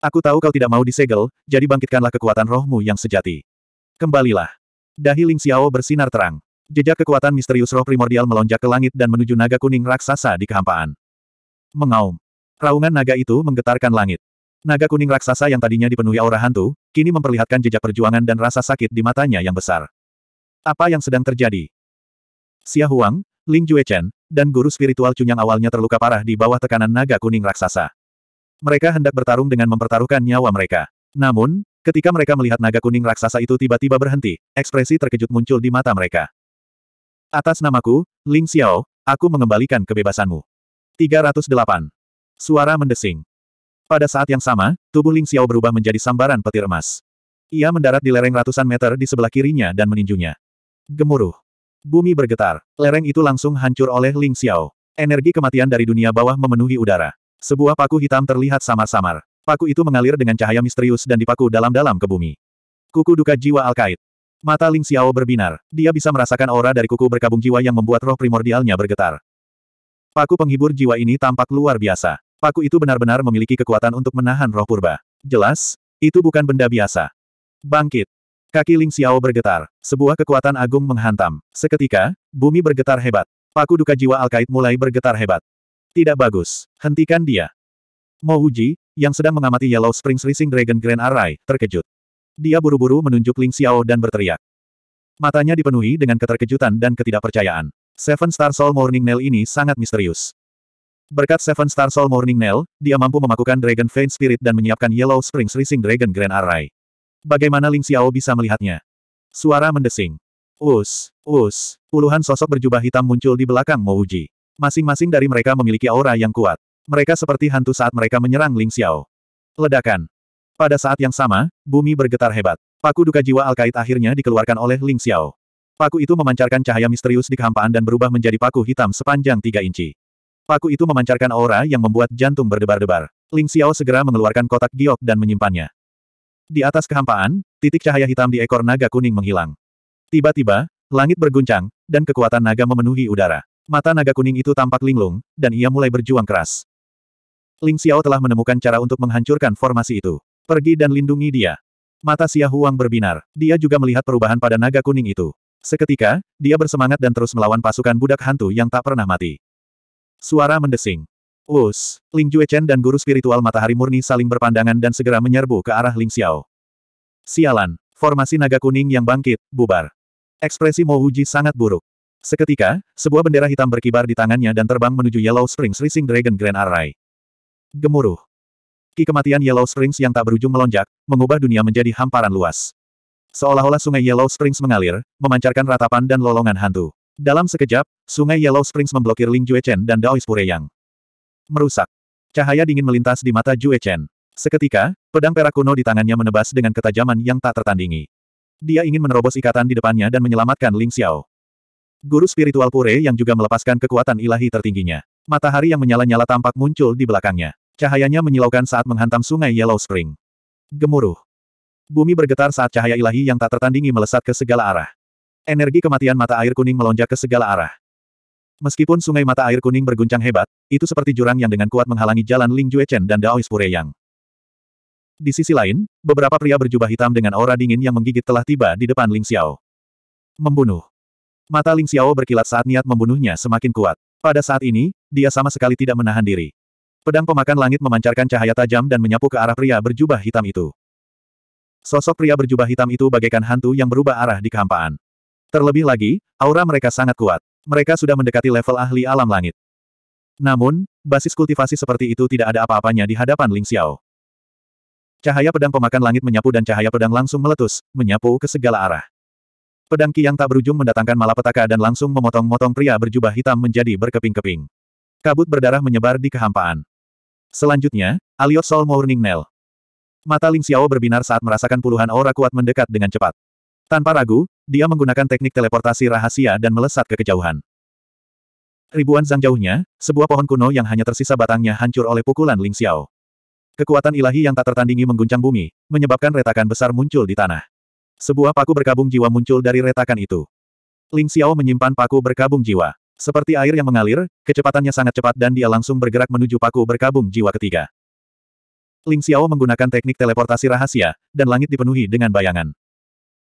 Aku tahu kau tidak mau disegel, jadi bangkitkanlah kekuatan rohmu yang sejati. Kembalilah. Dahi Ling Xiao bersinar terang. Jejak kekuatan misterius roh primordial melonjak ke langit dan menuju naga kuning raksasa di kehampaan. Mengaum. Raungan naga itu menggetarkan langit. Naga kuning raksasa yang tadinya dipenuhi aura hantu, kini memperlihatkan jejak perjuangan dan rasa sakit di matanya yang besar. Apa yang sedang terjadi? Xia Huang, Ling Juechen, dan guru spiritual Cunyang awalnya terluka parah di bawah tekanan naga kuning raksasa. Mereka hendak bertarung dengan mempertaruhkan nyawa mereka. Namun, ketika mereka melihat naga kuning raksasa itu tiba-tiba berhenti, ekspresi terkejut muncul di mata mereka. Atas namaku, Ling Xiao, aku mengembalikan kebebasanmu. 308. Suara mendesing. Pada saat yang sama, tubuh Ling Xiao berubah menjadi sambaran petir emas. Ia mendarat di lereng ratusan meter di sebelah kirinya dan meninjunya. Gemuruh. Bumi bergetar. Lereng itu langsung hancur oleh Ling Xiao. Energi kematian dari dunia bawah memenuhi udara. Sebuah paku hitam terlihat samar-samar. Paku itu mengalir dengan cahaya misterius dan dipaku dalam-dalam ke bumi. Kuku duka jiwa Alkait. Mata Ling Xiao berbinar. Dia bisa merasakan aura dari kuku berkabung jiwa yang membuat roh primordialnya bergetar. Paku penghibur jiwa ini tampak luar biasa. Paku itu benar-benar memiliki kekuatan untuk menahan roh purba. Jelas, itu bukan benda biasa. Bangkit. Kaki Ling Xiao bergetar. Sebuah kekuatan agung menghantam. Seketika, bumi bergetar hebat. Paku duka jiwa Alkait mulai bergetar hebat. Tidak bagus. Hentikan dia. Mo Uji, yang sedang mengamati Yellow Springs Racing Dragon Grand Array, terkejut. Dia buru-buru menunjuk Ling Xiao dan berteriak. Matanya dipenuhi dengan keterkejutan dan ketidakpercayaan. Seven Star Soul Morning Nail ini sangat misterius. Berkat Seven Star Soul Morning Nail, dia mampu memakukan Dragon Vein Spirit dan menyiapkan Yellow Springs Racing Dragon Grand Array. Bagaimana Ling Xiao bisa melihatnya? Suara mendesing. Us, us, puluhan sosok berjubah hitam muncul di belakang Mouji. Masing-masing dari mereka memiliki aura yang kuat. Mereka seperti hantu saat mereka menyerang Ling Xiao. Ledakan. Pada saat yang sama, bumi bergetar hebat. Paku duka jiwa Alkait akhirnya dikeluarkan oleh Ling Xiao. Paku itu memancarkan cahaya misterius di kehampaan dan berubah menjadi paku hitam sepanjang tiga inci. Paku itu memancarkan aura yang membuat jantung berdebar-debar. Ling Xiao segera mengeluarkan kotak giok dan menyimpannya. Di atas kehampaan, titik cahaya hitam di ekor naga kuning menghilang. Tiba-tiba, langit berguncang, dan kekuatan naga memenuhi udara. Mata naga kuning itu tampak linglung, dan ia mulai berjuang keras. Ling Xiao telah menemukan cara untuk menghancurkan formasi itu. Pergi dan lindungi dia. Mata Xia Huang berbinar. Dia juga melihat perubahan pada naga kuning itu. Seketika, dia bersemangat dan terus melawan pasukan budak hantu yang tak pernah mati. Suara mendesing. Us, Ling Juechen dan guru spiritual matahari murni saling berpandangan dan segera menyerbu ke arah Ling Xiao. Sialan, formasi naga kuning yang bangkit, bubar. Ekspresi Mo Wuji sangat buruk. Seketika, sebuah bendera hitam berkibar di tangannya dan terbang menuju Yellow Springs Rising Dragon Grand Array. Gemuruh. Ki kematian Yellow Springs yang tak berujung melonjak, mengubah dunia menjadi hamparan luas. Seolah-olah sungai Yellow Springs mengalir, memancarkan ratapan dan lolongan hantu. Dalam sekejap, sungai Yellow Springs memblokir Ling Jue Chen dan Daois Yang. Merusak. Cahaya dingin melintas di mata Jue Chen. Seketika, pedang perak kuno di tangannya menebas dengan ketajaman yang tak tertandingi. Dia ingin menerobos ikatan di depannya dan menyelamatkan Ling Xiao. Guru spiritual Pure yang juga melepaskan kekuatan ilahi tertingginya. Matahari yang menyala-nyala tampak muncul di belakangnya. Cahayanya menyilaukan saat menghantam sungai Yellow Spring. Gemuruh. Bumi bergetar saat cahaya ilahi yang tak tertandingi melesat ke segala arah. Energi kematian mata air kuning melonjak ke segala arah. Meskipun sungai mata air kuning berguncang hebat, itu seperti jurang yang dengan kuat menghalangi jalan Ling Juechen dan Daois Pure Yang. Di sisi lain, beberapa pria berjubah hitam dengan aura dingin yang menggigit telah tiba di depan Ling Xiao. Membunuh. Mata Ling Xiao berkilat saat niat membunuhnya semakin kuat. Pada saat ini, dia sama sekali tidak menahan diri. Pedang pemakan langit memancarkan cahaya tajam dan menyapu ke arah pria berjubah hitam itu. Sosok pria berjubah hitam itu bagaikan hantu yang berubah arah di kehampaan. Terlebih lagi, aura mereka sangat kuat. Mereka sudah mendekati level ahli alam langit. Namun, basis kultivasi seperti itu tidak ada apa-apanya di hadapan Ling Xiao. Cahaya pedang pemakan langit menyapu dan cahaya pedang langsung meletus, menyapu ke segala arah. Pedang Ki yang tak berujung mendatangkan malapetaka dan langsung memotong-motong pria berjubah hitam menjadi berkeping-keping. Kabut berdarah menyebar di kehampaan. Selanjutnya, Aliot Sol Morning Nail. Mata Ling Xiao berbinar saat merasakan puluhan aura kuat mendekat dengan cepat. Tanpa ragu, dia menggunakan teknik teleportasi rahasia dan melesat ke kejauhan. Ribuan zang jauhnya, sebuah pohon kuno yang hanya tersisa batangnya hancur oleh pukulan Ling Xiao. Kekuatan ilahi yang tak tertandingi mengguncang bumi, menyebabkan retakan besar muncul di tanah. Sebuah paku berkabung jiwa muncul dari retakan itu. Ling Xiao menyimpan paku berkabung jiwa. Seperti air yang mengalir, kecepatannya sangat cepat dan dia langsung bergerak menuju paku berkabung jiwa ketiga. Ling Xiao menggunakan teknik teleportasi rahasia, dan langit dipenuhi dengan bayangan.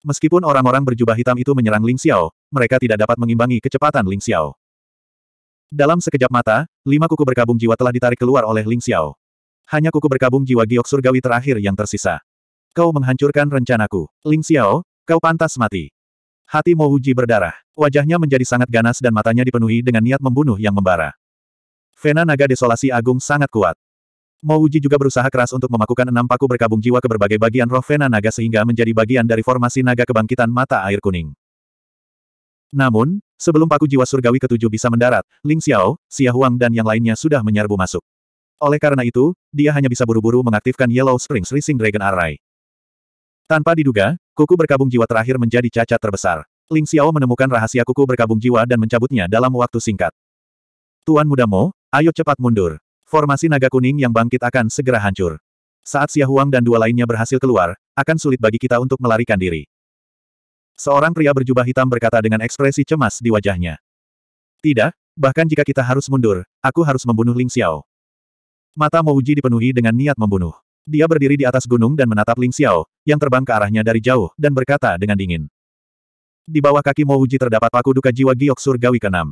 Meskipun orang-orang berjubah hitam itu menyerang Ling Xiao, mereka tidak dapat mengimbangi kecepatan Ling Xiao. Dalam sekejap mata, lima kuku berkabung jiwa telah ditarik keluar oleh Ling Xiao. Hanya kuku berkabung jiwa giok surgawi terakhir yang tersisa. Kau menghancurkan rencanaku. Ling Xiao, kau pantas mati. Hati Mo Wuji berdarah. Wajahnya menjadi sangat ganas dan matanya dipenuhi dengan niat membunuh yang membara. Vena naga desolasi agung sangat kuat. Mo Wuji juga berusaha keras untuk memakukan enam paku berkabung jiwa ke berbagai bagian roh Vena naga sehingga menjadi bagian dari formasi naga kebangkitan mata air kuning. Namun, sebelum paku jiwa surgawi ketujuh bisa mendarat, Ling Xiao, Xia Huang dan yang lainnya sudah menyerbu masuk. Oleh karena itu, dia hanya bisa buru-buru mengaktifkan Yellow Springs Rising Dragon Array. Tanpa diduga, kuku berkabung jiwa terakhir menjadi cacat terbesar. Ling Xiao menemukan rahasia kuku berkabung jiwa dan mencabutnya dalam waktu singkat. Tuan muda Mo, ayo cepat mundur. Formasi naga kuning yang bangkit akan segera hancur. Saat Xia Huang dan dua lainnya berhasil keluar, akan sulit bagi kita untuk melarikan diri. Seorang pria berjubah hitam berkata dengan ekspresi cemas di wajahnya. Tidak, bahkan jika kita harus mundur, aku harus membunuh Ling Xiao. Mata Mouji dipenuhi dengan niat membunuh. Dia berdiri di atas gunung dan menatap Ling Xiao, yang terbang ke arahnya dari jauh, dan berkata dengan dingin. Di bawah kaki Mo Wuji terdapat paku duka jiwa giok surgawi ke-6.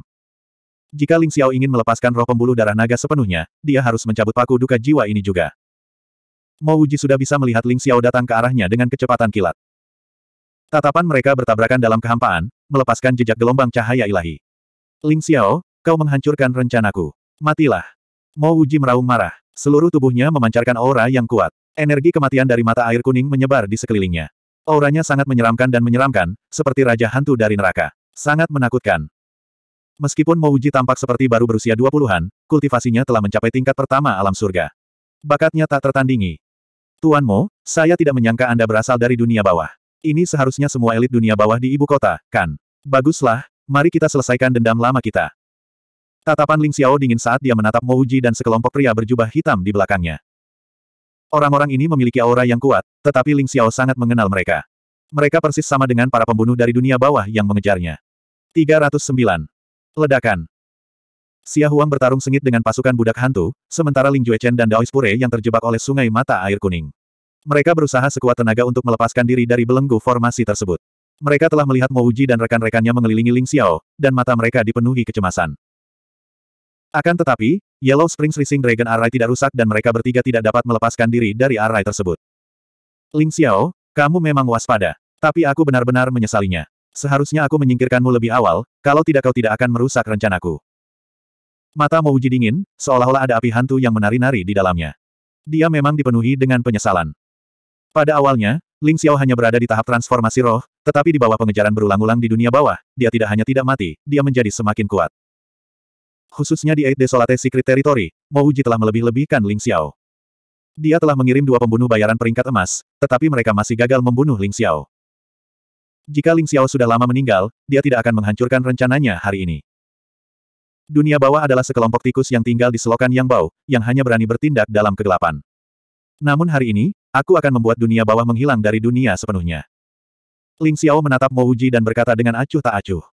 Jika Ling Xiao ingin melepaskan roh pembuluh darah naga sepenuhnya, dia harus mencabut paku duka jiwa ini juga. Mo Wuji sudah bisa melihat Ling Xiao datang ke arahnya dengan kecepatan kilat. Tatapan mereka bertabrakan dalam kehampaan, melepaskan jejak gelombang cahaya ilahi. Ling Xiao, kau menghancurkan rencanaku. Matilah. Mo Wuji meraung marah. Seluruh tubuhnya memancarkan aura yang kuat. Energi kematian dari mata air kuning menyebar di sekelilingnya. Auranya sangat menyeramkan dan menyeramkan, seperti raja hantu dari neraka. Sangat menakutkan. Meskipun Mouji tampak seperti baru berusia 20-an, kultivasinya telah mencapai tingkat pertama alam surga. Bakatnya tak tertandingi. Tuan Mo, saya tidak menyangka Anda berasal dari dunia bawah. Ini seharusnya semua elit dunia bawah di ibu kota, kan? Baguslah, mari kita selesaikan dendam lama kita. Tatapan Ling Xiao dingin saat dia menatap Mouji dan sekelompok pria berjubah hitam di belakangnya. Orang-orang ini memiliki aura yang kuat, tetapi Ling Xiao sangat mengenal mereka. Mereka persis sama dengan para pembunuh dari dunia bawah yang mengejarnya. 309. Ledakan. Xia Huang bertarung sengit dengan pasukan budak hantu, sementara Ling Juechen dan Daois Pure yang terjebak oleh sungai mata air kuning. Mereka berusaha sekuat tenaga untuk melepaskan diri dari belenggu formasi tersebut. Mereka telah melihat Mo Uji dan rekan-rekannya mengelilingi Ling Xiao, dan mata mereka dipenuhi kecemasan. Akan tetapi, Yellow Springs Rising Dragon Array tidak rusak dan mereka bertiga tidak dapat melepaskan diri dari array tersebut. Ling Xiao, kamu memang waspada. Tapi aku benar-benar menyesalinya. Seharusnya aku menyingkirkanmu lebih awal, kalau tidak kau tidak akan merusak rencanaku. Mata Mouji dingin, seolah-olah ada api hantu yang menari-nari di dalamnya. Dia memang dipenuhi dengan penyesalan. Pada awalnya, Ling Xiao hanya berada di tahap transformasi roh, tetapi di bawah pengejaran berulang-ulang di dunia bawah, dia tidak hanya tidak mati, dia menjadi semakin kuat khususnya di Eight Desolate Secret Territory, Mo Uji telah melebih-lebihkan Ling Xiao. Dia telah mengirim dua pembunuh bayaran peringkat emas, tetapi mereka masih gagal membunuh Ling Xiao. Jika Ling Xiao sudah lama meninggal, dia tidak akan menghancurkan rencananya hari ini. Dunia bawah adalah sekelompok tikus yang tinggal di selokan yang bau, yang hanya berani bertindak dalam kegelapan. Namun hari ini, aku akan membuat dunia bawah menghilang dari dunia sepenuhnya. Ling Xiao menatap Mo Uji dan berkata dengan acuh tak acuh.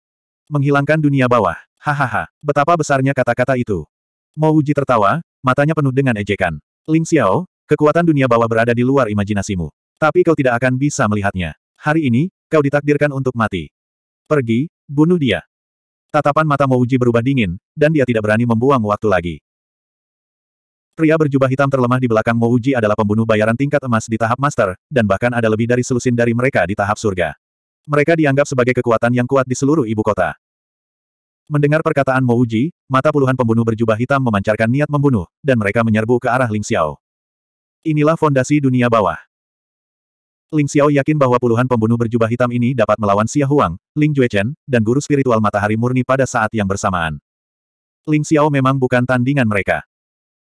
Menghilangkan dunia bawah. Hahaha, betapa besarnya kata-kata itu. Mo Uji tertawa, matanya penuh dengan ejekan. Ling Xiao, kekuatan dunia bawah berada di luar imajinasimu. Tapi kau tidak akan bisa melihatnya. Hari ini, kau ditakdirkan untuk mati. Pergi, bunuh dia. Tatapan mata Mo Uji berubah dingin, dan dia tidak berani membuang waktu lagi. Pria berjubah hitam terlemah di belakang Mouji adalah pembunuh bayaran tingkat emas di tahap master, dan bahkan ada lebih dari selusin dari mereka di tahap surga. Mereka dianggap sebagai kekuatan yang kuat di seluruh ibu kota. Mendengar perkataan Mo Uji, mata puluhan pembunuh berjubah hitam memancarkan niat membunuh, dan mereka menyerbu ke arah Ling Xiao. Inilah fondasi dunia bawah. Ling Xiao yakin bahwa puluhan pembunuh berjubah hitam ini dapat melawan Xia Huang, Ling Juechen, dan guru spiritual matahari murni pada saat yang bersamaan. Ling Xiao memang bukan tandingan mereka.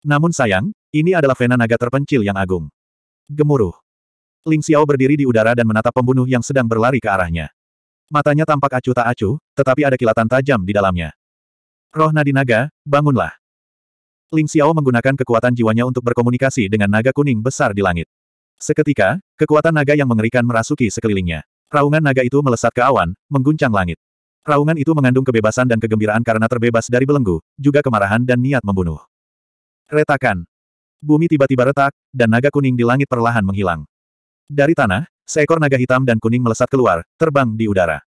Namun sayang, ini adalah vena naga terpencil yang agung. Gemuruh. Ling Xiao berdiri di udara dan menatap pembunuh yang sedang berlari ke arahnya. Matanya tampak acuh tak acuh, tetapi ada kilatan tajam di dalamnya. Roh nadi naga, bangunlah. Ling Xiao menggunakan kekuatan jiwanya untuk berkomunikasi dengan naga kuning besar di langit. Seketika, kekuatan naga yang mengerikan merasuki sekelilingnya. Raungan naga itu melesat ke awan, mengguncang langit. Raungan itu mengandung kebebasan dan kegembiraan karena terbebas dari belenggu, juga kemarahan dan niat membunuh. Retakan. Bumi tiba-tiba retak, dan naga kuning di langit perlahan menghilang. Dari tanah, Seekor naga hitam dan kuning melesat keluar, terbang di udara.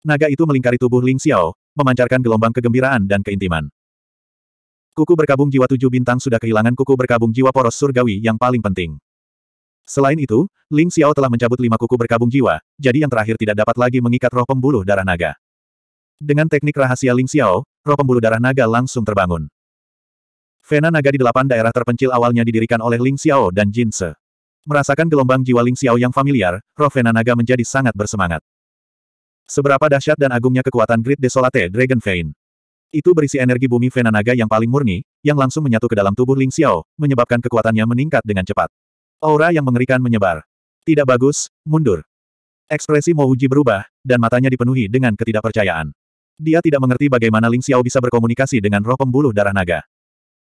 Naga itu melingkari tubuh Ling Xiao, memancarkan gelombang kegembiraan dan keintiman. Kuku berkabung jiwa tujuh bintang sudah kehilangan kuku berkabung jiwa poros surgawi yang paling penting. Selain itu, Ling Xiao telah mencabut lima kuku berkabung jiwa, jadi yang terakhir tidak dapat lagi mengikat roh pembuluh darah naga. Dengan teknik rahasia Ling Xiao, roh pembuluh darah naga langsung terbangun. Vena naga di delapan daerah terpencil awalnya didirikan oleh Ling Xiao dan Jin Se. Merasakan gelombang jiwa Ling Xiao yang familiar, roh Naga menjadi sangat bersemangat. Seberapa dahsyat dan agungnya kekuatan Great Desolate Dragon Vein. Itu berisi energi bumi Vena Naga yang paling murni, yang langsung menyatu ke dalam tubuh Ling Xiao, menyebabkan kekuatannya meningkat dengan cepat. Aura yang mengerikan menyebar. Tidak bagus, mundur. Ekspresi Mo Uji berubah, dan matanya dipenuhi dengan ketidakpercayaan. Dia tidak mengerti bagaimana Ling Xiao bisa berkomunikasi dengan roh pembuluh darah naga.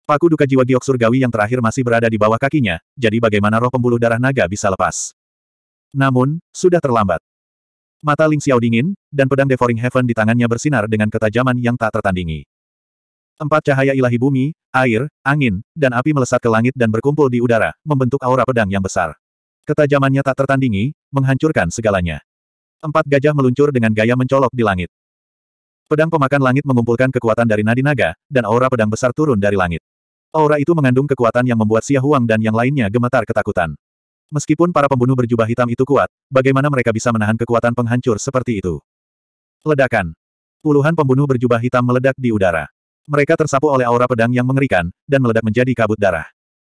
Paku duka jiwa giok surgawi yang terakhir masih berada di bawah kakinya, jadi bagaimana roh pembuluh darah naga bisa lepas. Namun, sudah terlambat. Mata Ling Xiao dingin, dan pedang Devouring Heaven di tangannya bersinar dengan ketajaman yang tak tertandingi. Empat cahaya ilahi bumi, air, angin, dan api melesat ke langit dan berkumpul di udara, membentuk aura pedang yang besar. Ketajamannya tak tertandingi, menghancurkan segalanya. Empat gajah meluncur dengan gaya mencolok di langit. Pedang pemakan langit mengumpulkan kekuatan dari nadi naga, dan aura pedang besar turun dari langit. Aura itu mengandung kekuatan yang membuat Xia Huang dan yang lainnya gemetar ketakutan. Meskipun para pembunuh berjubah hitam itu kuat, bagaimana mereka bisa menahan kekuatan penghancur seperti itu? Ledakan. Puluhan pembunuh berjubah hitam meledak di udara. Mereka tersapu oleh aura pedang yang mengerikan, dan meledak menjadi kabut darah.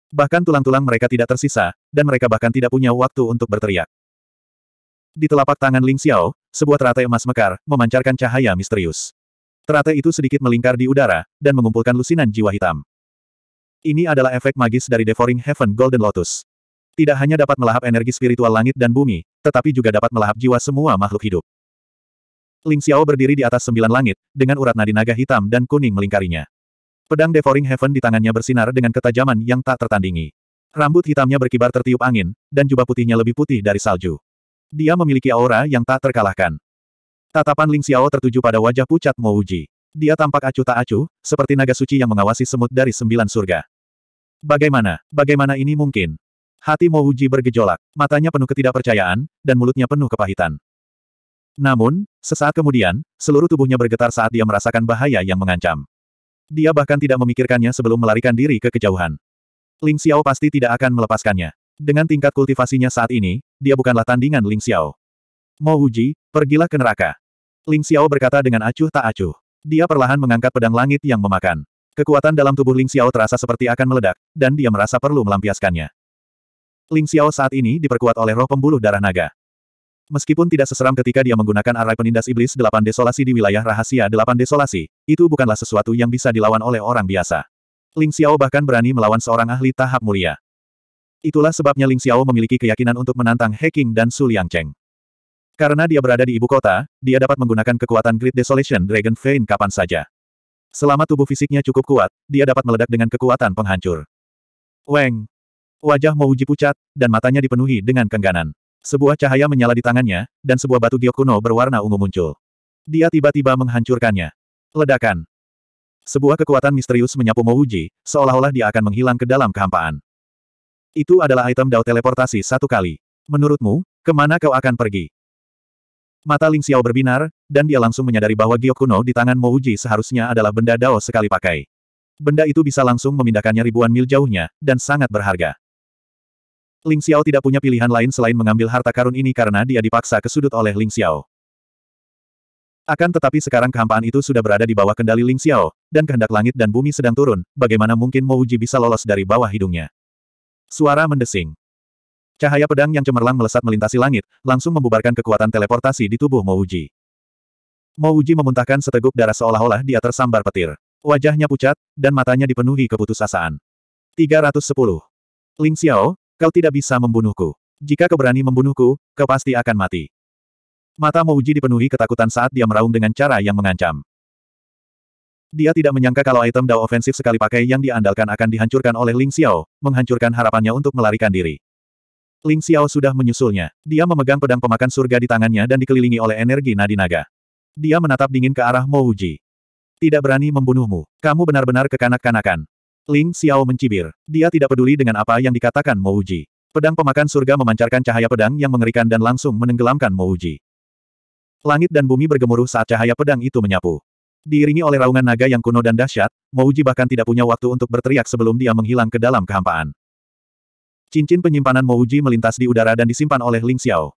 Bahkan tulang-tulang mereka tidak tersisa, dan mereka bahkan tidak punya waktu untuk berteriak. Di telapak tangan Ling Xiao, sebuah teratai emas mekar, memancarkan cahaya misterius. Teratai itu sedikit melingkar di udara, dan mengumpulkan lusinan jiwa hitam. Ini adalah efek magis dari Devouring Heaven Golden Lotus. Tidak hanya dapat melahap energi spiritual langit dan bumi, tetapi juga dapat melahap jiwa semua makhluk hidup. Ling Xiao berdiri di atas sembilan langit, dengan urat nadi naga hitam dan kuning melingkarinya. Pedang Devouring Heaven di tangannya bersinar dengan ketajaman yang tak tertandingi. Rambut hitamnya berkibar tertiup angin, dan jubah putihnya lebih putih dari salju. Dia memiliki aura yang tak terkalahkan. Tatapan Ling Xiao tertuju pada wajah pucat Mo Uji. Dia tampak acuh tak acuh, seperti naga suci yang mengawasi semut dari sembilan surga. Bagaimana, bagaimana ini mungkin? Hati Mo Uji bergejolak, matanya penuh ketidakpercayaan, dan mulutnya penuh kepahitan. Namun, sesaat kemudian, seluruh tubuhnya bergetar saat dia merasakan bahaya yang mengancam. Dia bahkan tidak memikirkannya sebelum melarikan diri ke kejauhan. Ling Xiao pasti tidak akan melepaskannya. Dengan tingkat kultivasinya saat ini, dia bukanlah tandingan Ling Xiao. Mo Uji, pergilah ke neraka. Ling Xiao berkata dengan acuh tak acuh. Dia perlahan mengangkat pedang langit yang memakan. Kekuatan dalam tubuh Ling Xiao terasa seperti akan meledak, dan dia merasa perlu melampiaskannya. Ling Xiao saat ini diperkuat oleh roh pembuluh darah naga. Meskipun tidak seseram ketika dia menggunakan arai penindas iblis delapan desolasi di wilayah rahasia delapan desolasi, itu bukanlah sesuatu yang bisa dilawan oleh orang biasa. Ling Xiao bahkan berani melawan seorang ahli tahap mulia. Itulah sebabnya Ling Xiao memiliki keyakinan untuk menantang He King dan Su Cheng. Karena dia berada di ibu kota, dia dapat menggunakan kekuatan Great Desolation Dragon Vein kapan saja. Selama tubuh fisiknya cukup kuat, dia dapat meledak dengan kekuatan penghancur. Weng! Wajah Mouji pucat, dan matanya dipenuhi dengan kengganan. Sebuah cahaya menyala di tangannya, dan sebuah batu giok kuno berwarna ungu muncul. Dia tiba-tiba menghancurkannya. Ledakan! Sebuah kekuatan misterius menyapu Mouji, seolah-olah dia akan menghilang ke dalam kehampaan. Itu adalah item Dao teleportasi satu kali. Menurutmu, kemana kau akan pergi? Mata Ling Xiao berbinar, dan dia langsung menyadari bahwa giok kuno di tangan Mo Uji seharusnya adalah benda dao sekali pakai. Benda itu bisa langsung memindahkannya ribuan mil jauhnya, dan sangat berharga. Ling Xiao tidak punya pilihan lain selain mengambil harta karun ini karena dia dipaksa ke sudut oleh Ling Xiao. Akan tetapi sekarang kehampaan itu sudah berada di bawah kendali Ling Xiao, dan kehendak langit dan bumi sedang turun, bagaimana mungkin Mo Uji bisa lolos dari bawah hidungnya? Suara mendesing. Cahaya pedang yang cemerlang melesat melintasi langit, langsung membubarkan kekuatan teleportasi di tubuh Mouji. Mouji memuntahkan seteguk darah seolah-olah dia tersambar petir. Wajahnya pucat, dan matanya dipenuhi keputusasaan. 310. Ling Xiao, kau tidak bisa membunuhku. Jika kau berani membunuhku, kau pasti akan mati. Mata Mouji dipenuhi ketakutan saat dia meraung dengan cara yang mengancam. Dia tidak menyangka kalau item Dao ofensif sekali pakai yang diandalkan akan dihancurkan oleh Ling Xiao, menghancurkan harapannya untuk melarikan diri. Ling Xiao sudah menyusulnya. Dia memegang pedang pemakan surga di tangannya dan dikelilingi oleh energi nadi naga. Dia menatap dingin ke arah Mo Wuji. Tidak berani membunuhmu. Kamu benar-benar kekanak-kanakan. Ling Xiao mencibir. Dia tidak peduli dengan apa yang dikatakan Mo Wuji. Pedang pemakan surga memancarkan cahaya pedang yang mengerikan dan langsung menenggelamkan Mo Wuji. Langit dan bumi bergemuruh saat cahaya pedang itu menyapu. Diiringi oleh raungan naga yang kuno dan dahsyat, Mouji bahkan tidak punya waktu untuk berteriak sebelum dia menghilang ke dalam kehampaan. Cincin penyimpanan Mouji melintas di udara dan disimpan oleh Ling Xiao.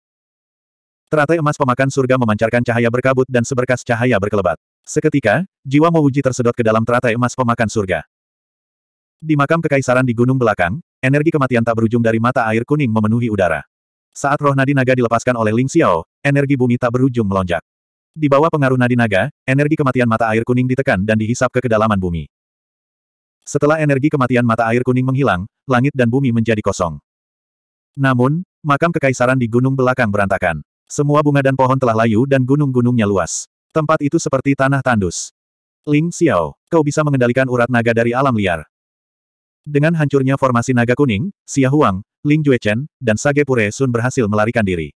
Teratai emas pemakan surga memancarkan cahaya berkabut dan seberkas cahaya berkelebat. Seketika, jiwa Mouji tersedot ke dalam teratai emas pemakan surga. Di makam kekaisaran di gunung belakang, energi kematian tak berujung dari mata air kuning memenuhi udara. Saat roh nadi naga dilepaskan oleh Ling Xiao, energi bumi tak berujung melonjak. Di bawah pengaruh nadi naga, energi kematian mata air kuning ditekan dan dihisap ke kedalaman bumi. Setelah energi kematian mata air kuning menghilang, langit dan bumi menjadi kosong. Namun, makam kekaisaran di gunung belakang berantakan. Semua bunga dan pohon telah layu dan gunung-gunungnya luas. Tempat itu seperti tanah tandus. Ling Xiao, kau bisa mengendalikan urat naga dari alam liar. Dengan hancurnya formasi naga kuning, Xia Huang, Ling Juechen, dan Sage Pure Sun berhasil melarikan diri.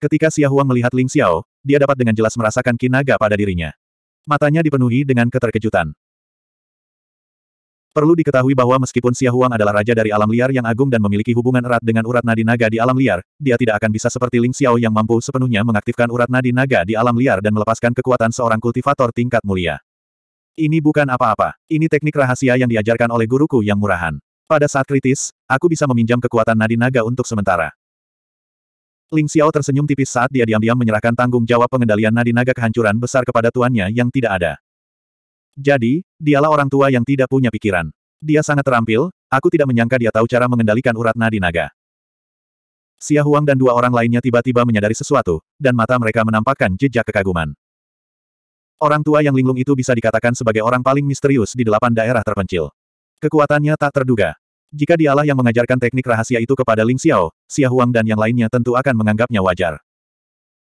Ketika Xia Huang melihat Ling Xiao, dia dapat dengan jelas merasakan kinaga pada dirinya. Matanya dipenuhi dengan keterkejutan. Perlu diketahui bahwa meskipun Huang adalah raja dari alam liar yang agung dan memiliki hubungan erat dengan urat nadi naga di alam liar, dia tidak akan bisa seperti Ling Xiao yang mampu sepenuhnya mengaktifkan urat nadi naga di alam liar dan melepaskan kekuatan seorang kultivator tingkat mulia. Ini bukan apa-apa. Ini teknik rahasia yang diajarkan oleh guruku yang murahan. Pada saat kritis, aku bisa meminjam kekuatan nadi naga untuk sementara. Ling Xiao tersenyum tipis saat dia diam-diam menyerahkan tanggung jawab pengendalian nadi naga kehancuran besar kepada tuannya yang tidak ada. Jadi, dialah orang tua yang tidak punya pikiran. Dia sangat terampil, aku tidak menyangka dia tahu cara mengendalikan urat nadi naga. Xia Huang dan dua orang lainnya tiba-tiba menyadari sesuatu, dan mata mereka menampakkan jejak kekaguman. Orang tua yang linglung itu bisa dikatakan sebagai orang paling misterius di delapan daerah terpencil. Kekuatannya tak terduga. Jika dialah yang mengajarkan teknik rahasia itu kepada Ling Xiao, Xia Huang dan yang lainnya tentu akan menganggapnya wajar.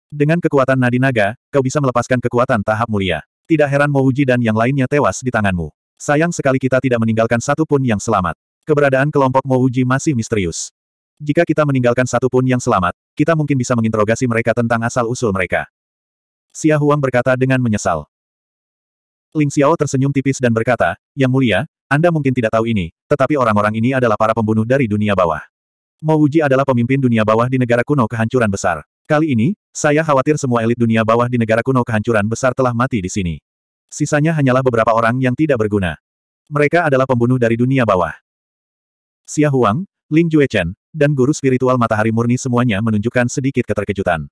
Dengan kekuatan nadi naga, kau bisa melepaskan kekuatan tahap mulia. Tidak heran Mouji dan yang lainnya tewas di tanganmu. Sayang sekali kita tidak meninggalkan satu pun yang selamat. Keberadaan kelompok Mouji masih misterius. Jika kita meninggalkan satu pun yang selamat, kita mungkin bisa menginterogasi mereka tentang asal-usul mereka. Xia Huang berkata dengan menyesal. Ling Xiao tersenyum tipis dan berkata, Yang mulia, Anda mungkin tidak tahu ini, tetapi orang-orang ini adalah para pembunuh dari dunia bawah. Mo adalah pemimpin dunia bawah di negara kuno kehancuran besar. Kali ini, saya khawatir semua elit dunia bawah di negara kuno kehancuran besar telah mati di sini. Sisanya hanyalah beberapa orang yang tidak berguna. Mereka adalah pembunuh dari dunia bawah. Xia Huang, Ling Juechen, dan guru spiritual matahari murni semuanya menunjukkan sedikit keterkejutan.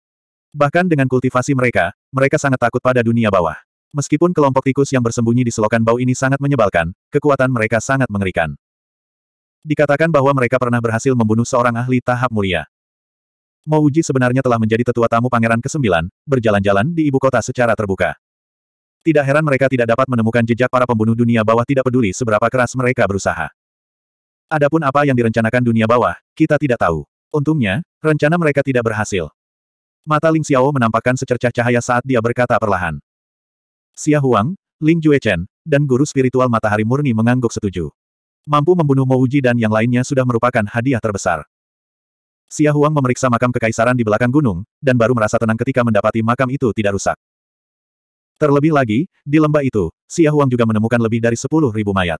Bahkan dengan kultivasi mereka, mereka sangat takut pada dunia bawah. Meskipun kelompok tikus yang bersembunyi di selokan bau ini sangat menyebalkan, kekuatan mereka sangat mengerikan. Dikatakan bahwa mereka pernah berhasil membunuh seorang ahli tahap mulia. Mouji sebenarnya telah menjadi tetua tamu Pangeran ke-9, berjalan-jalan di ibu kota secara terbuka. Tidak heran mereka tidak dapat menemukan jejak para pembunuh dunia bawah tidak peduli seberapa keras mereka berusaha. Adapun apa yang direncanakan dunia bawah, kita tidak tahu. Untungnya, rencana mereka tidak berhasil. Mata Ling Xiao menampakkan secercah cahaya saat dia berkata perlahan. Xia Huang, Ling Juechen, dan guru spiritual matahari murni mengangguk setuju. Mampu membunuh Mouji dan yang lainnya sudah merupakan hadiah terbesar. Xia Huang memeriksa makam kekaisaran di belakang gunung, dan baru merasa tenang ketika mendapati makam itu tidak rusak. Terlebih lagi, di lembah itu, Xia Huang juga menemukan lebih dari sepuluh ribu mayat.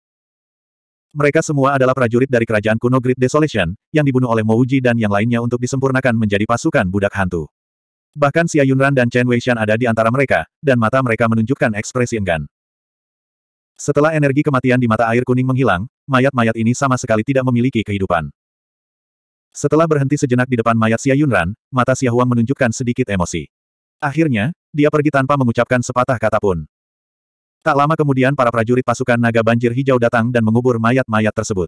Mereka semua adalah prajurit dari kerajaan kuno Great Desolation, yang dibunuh oleh Mouji dan yang lainnya untuk disempurnakan menjadi pasukan budak hantu. Bahkan Xia Yunran dan Chen Weishan ada di antara mereka, dan mata mereka menunjukkan ekspresi enggan. Setelah energi kematian di mata air kuning menghilang, mayat-mayat ini sama sekali tidak memiliki kehidupan. Setelah berhenti sejenak di depan mayat Xia Yunran, mata Xia Huang menunjukkan sedikit emosi. Akhirnya, dia pergi tanpa mengucapkan sepatah kata pun. Tak lama kemudian para prajurit pasukan naga banjir hijau datang dan mengubur mayat-mayat tersebut.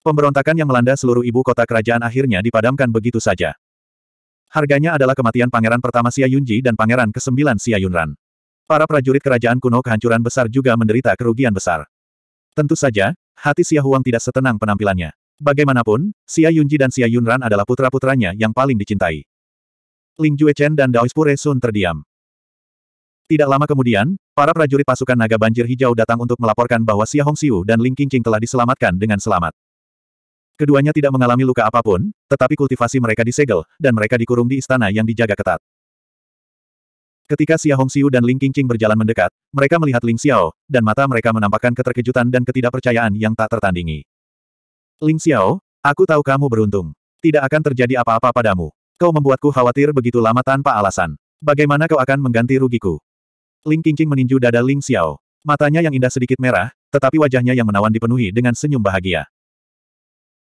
Pemberontakan yang melanda seluruh ibu kota kerajaan akhirnya dipadamkan begitu saja. Harganya adalah kematian pangeran pertama Xia Yunji dan pangeran ke-9 Xia Yunran. Para prajurit kerajaan kuno kehancuran besar juga menderita kerugian besar. Tentu saja, hati Xia Huang tidak setenang penampilannya. Bagaimanapun, Xia Yunji dan Xia Yunran adalah putra-putranya yang paling dicintai. Ling Juechen dan Dao Spure Sun terdiam. Tidak lama kemudian, para prajurit pasukan naga banjir hijau datang untuk melaporkan bahwa Xia Hongxiu dan Ling Qingqing telah diselamatkan dengan selamat. Keduanya tidak mengalami luka apapun, tetapi kultivasi mereka disegel, dan mereka dikurung di istana yang dijaga ketat. Ketika Xia Hongxiu dan Ling Qingqing berjalan mendekat, mereka melihat Ling Xiao, dan mata mereka menampakkan keterkejutan dan ketidakpercayaan yang tak tertandingi. Ling Xiao, aku tahu kamu beruntung. Tidak akan terjadi apa-apa padamu. Kau membuatku khawatir begitu lama tanpa alasan. Bagaimana kau akan mengganti rugiku? Ling Qingqing meninju dada Ling Xiao. Matanya yang indah sedikit merah, tetapi wajahnya yang menawan dipenuhi dengan senyum bahagia.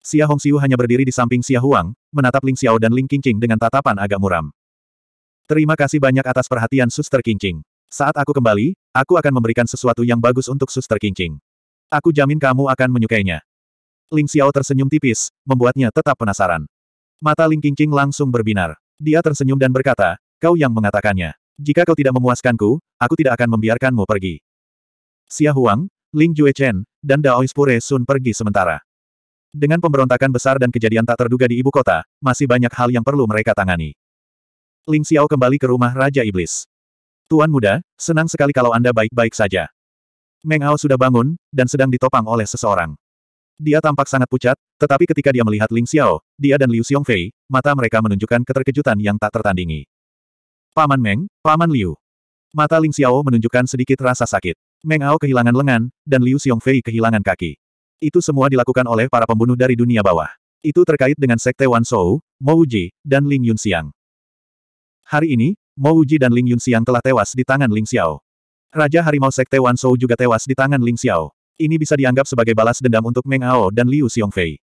Xia Hongxiu hanya berdiri di samping Xia Huang, menatap Ling Xiao dan Ling Qingqing dengan tatapan agak muram. Terima kasih banyak atas perhatian Suster Qingqing. Saat aku kembali, aku akan memberikan sesuatu yang bagus untuk Suster Qingqing. Aku jamin kamu akan menyukainya. Ling Xiao tersenyum tipis, membuatnya tetap penasaran. Mata Ling Qingqing langsung berbinar. Dia tersenyum dan berkata, kau yang mengatakannya. Jika kau tidak memuaskanku, aku tidak akan membiarkanmu pergi. Xia Huang, Ling Chen, dan Dao Ispure Sun pergi sementara. Dengan pemberontakan besar dan kejadian tak terduga di ibu kota, masih banyak hal yang perlu mereka tangani. Ling Xiao kembali ke rumah Raja Iblis. Tuan muda, senang sekali kalau Anda baik-baik saja. Meng Hao sudah bangun, dan sedang ditopang oleh seseorang. Dia tampak sangat pucat, tetapi ketika dia melihat Ling Xiao, dia dan Liu Xiongfei, mata mereka menunjukkan keterkejutan yang tak tertandingi. Paman Meng, Paman Liu. Mata Ling Xiao menunjukkan sedikit rasa sakit. Meng Ao kehilangan lengan, dan Liu Xiongfei kehilangan kaki. Itu semua dilakukan oleh para pembunuh dari dunia bawah. Itu terkait dengan Sekte Wan Shou, Mo Wuji, dan Ling Yun Xiang. Hari ini, Mo Wuji dan Ling Yun Xiang telah tewas di tangan Ling Xiao. Raja Harimau Sekte Wan Shou juga tewas di tangan Ling Xiao. Ini bisa dianggap sebagai balas dendam untuk Meng Ao dan Liu Xiongfei.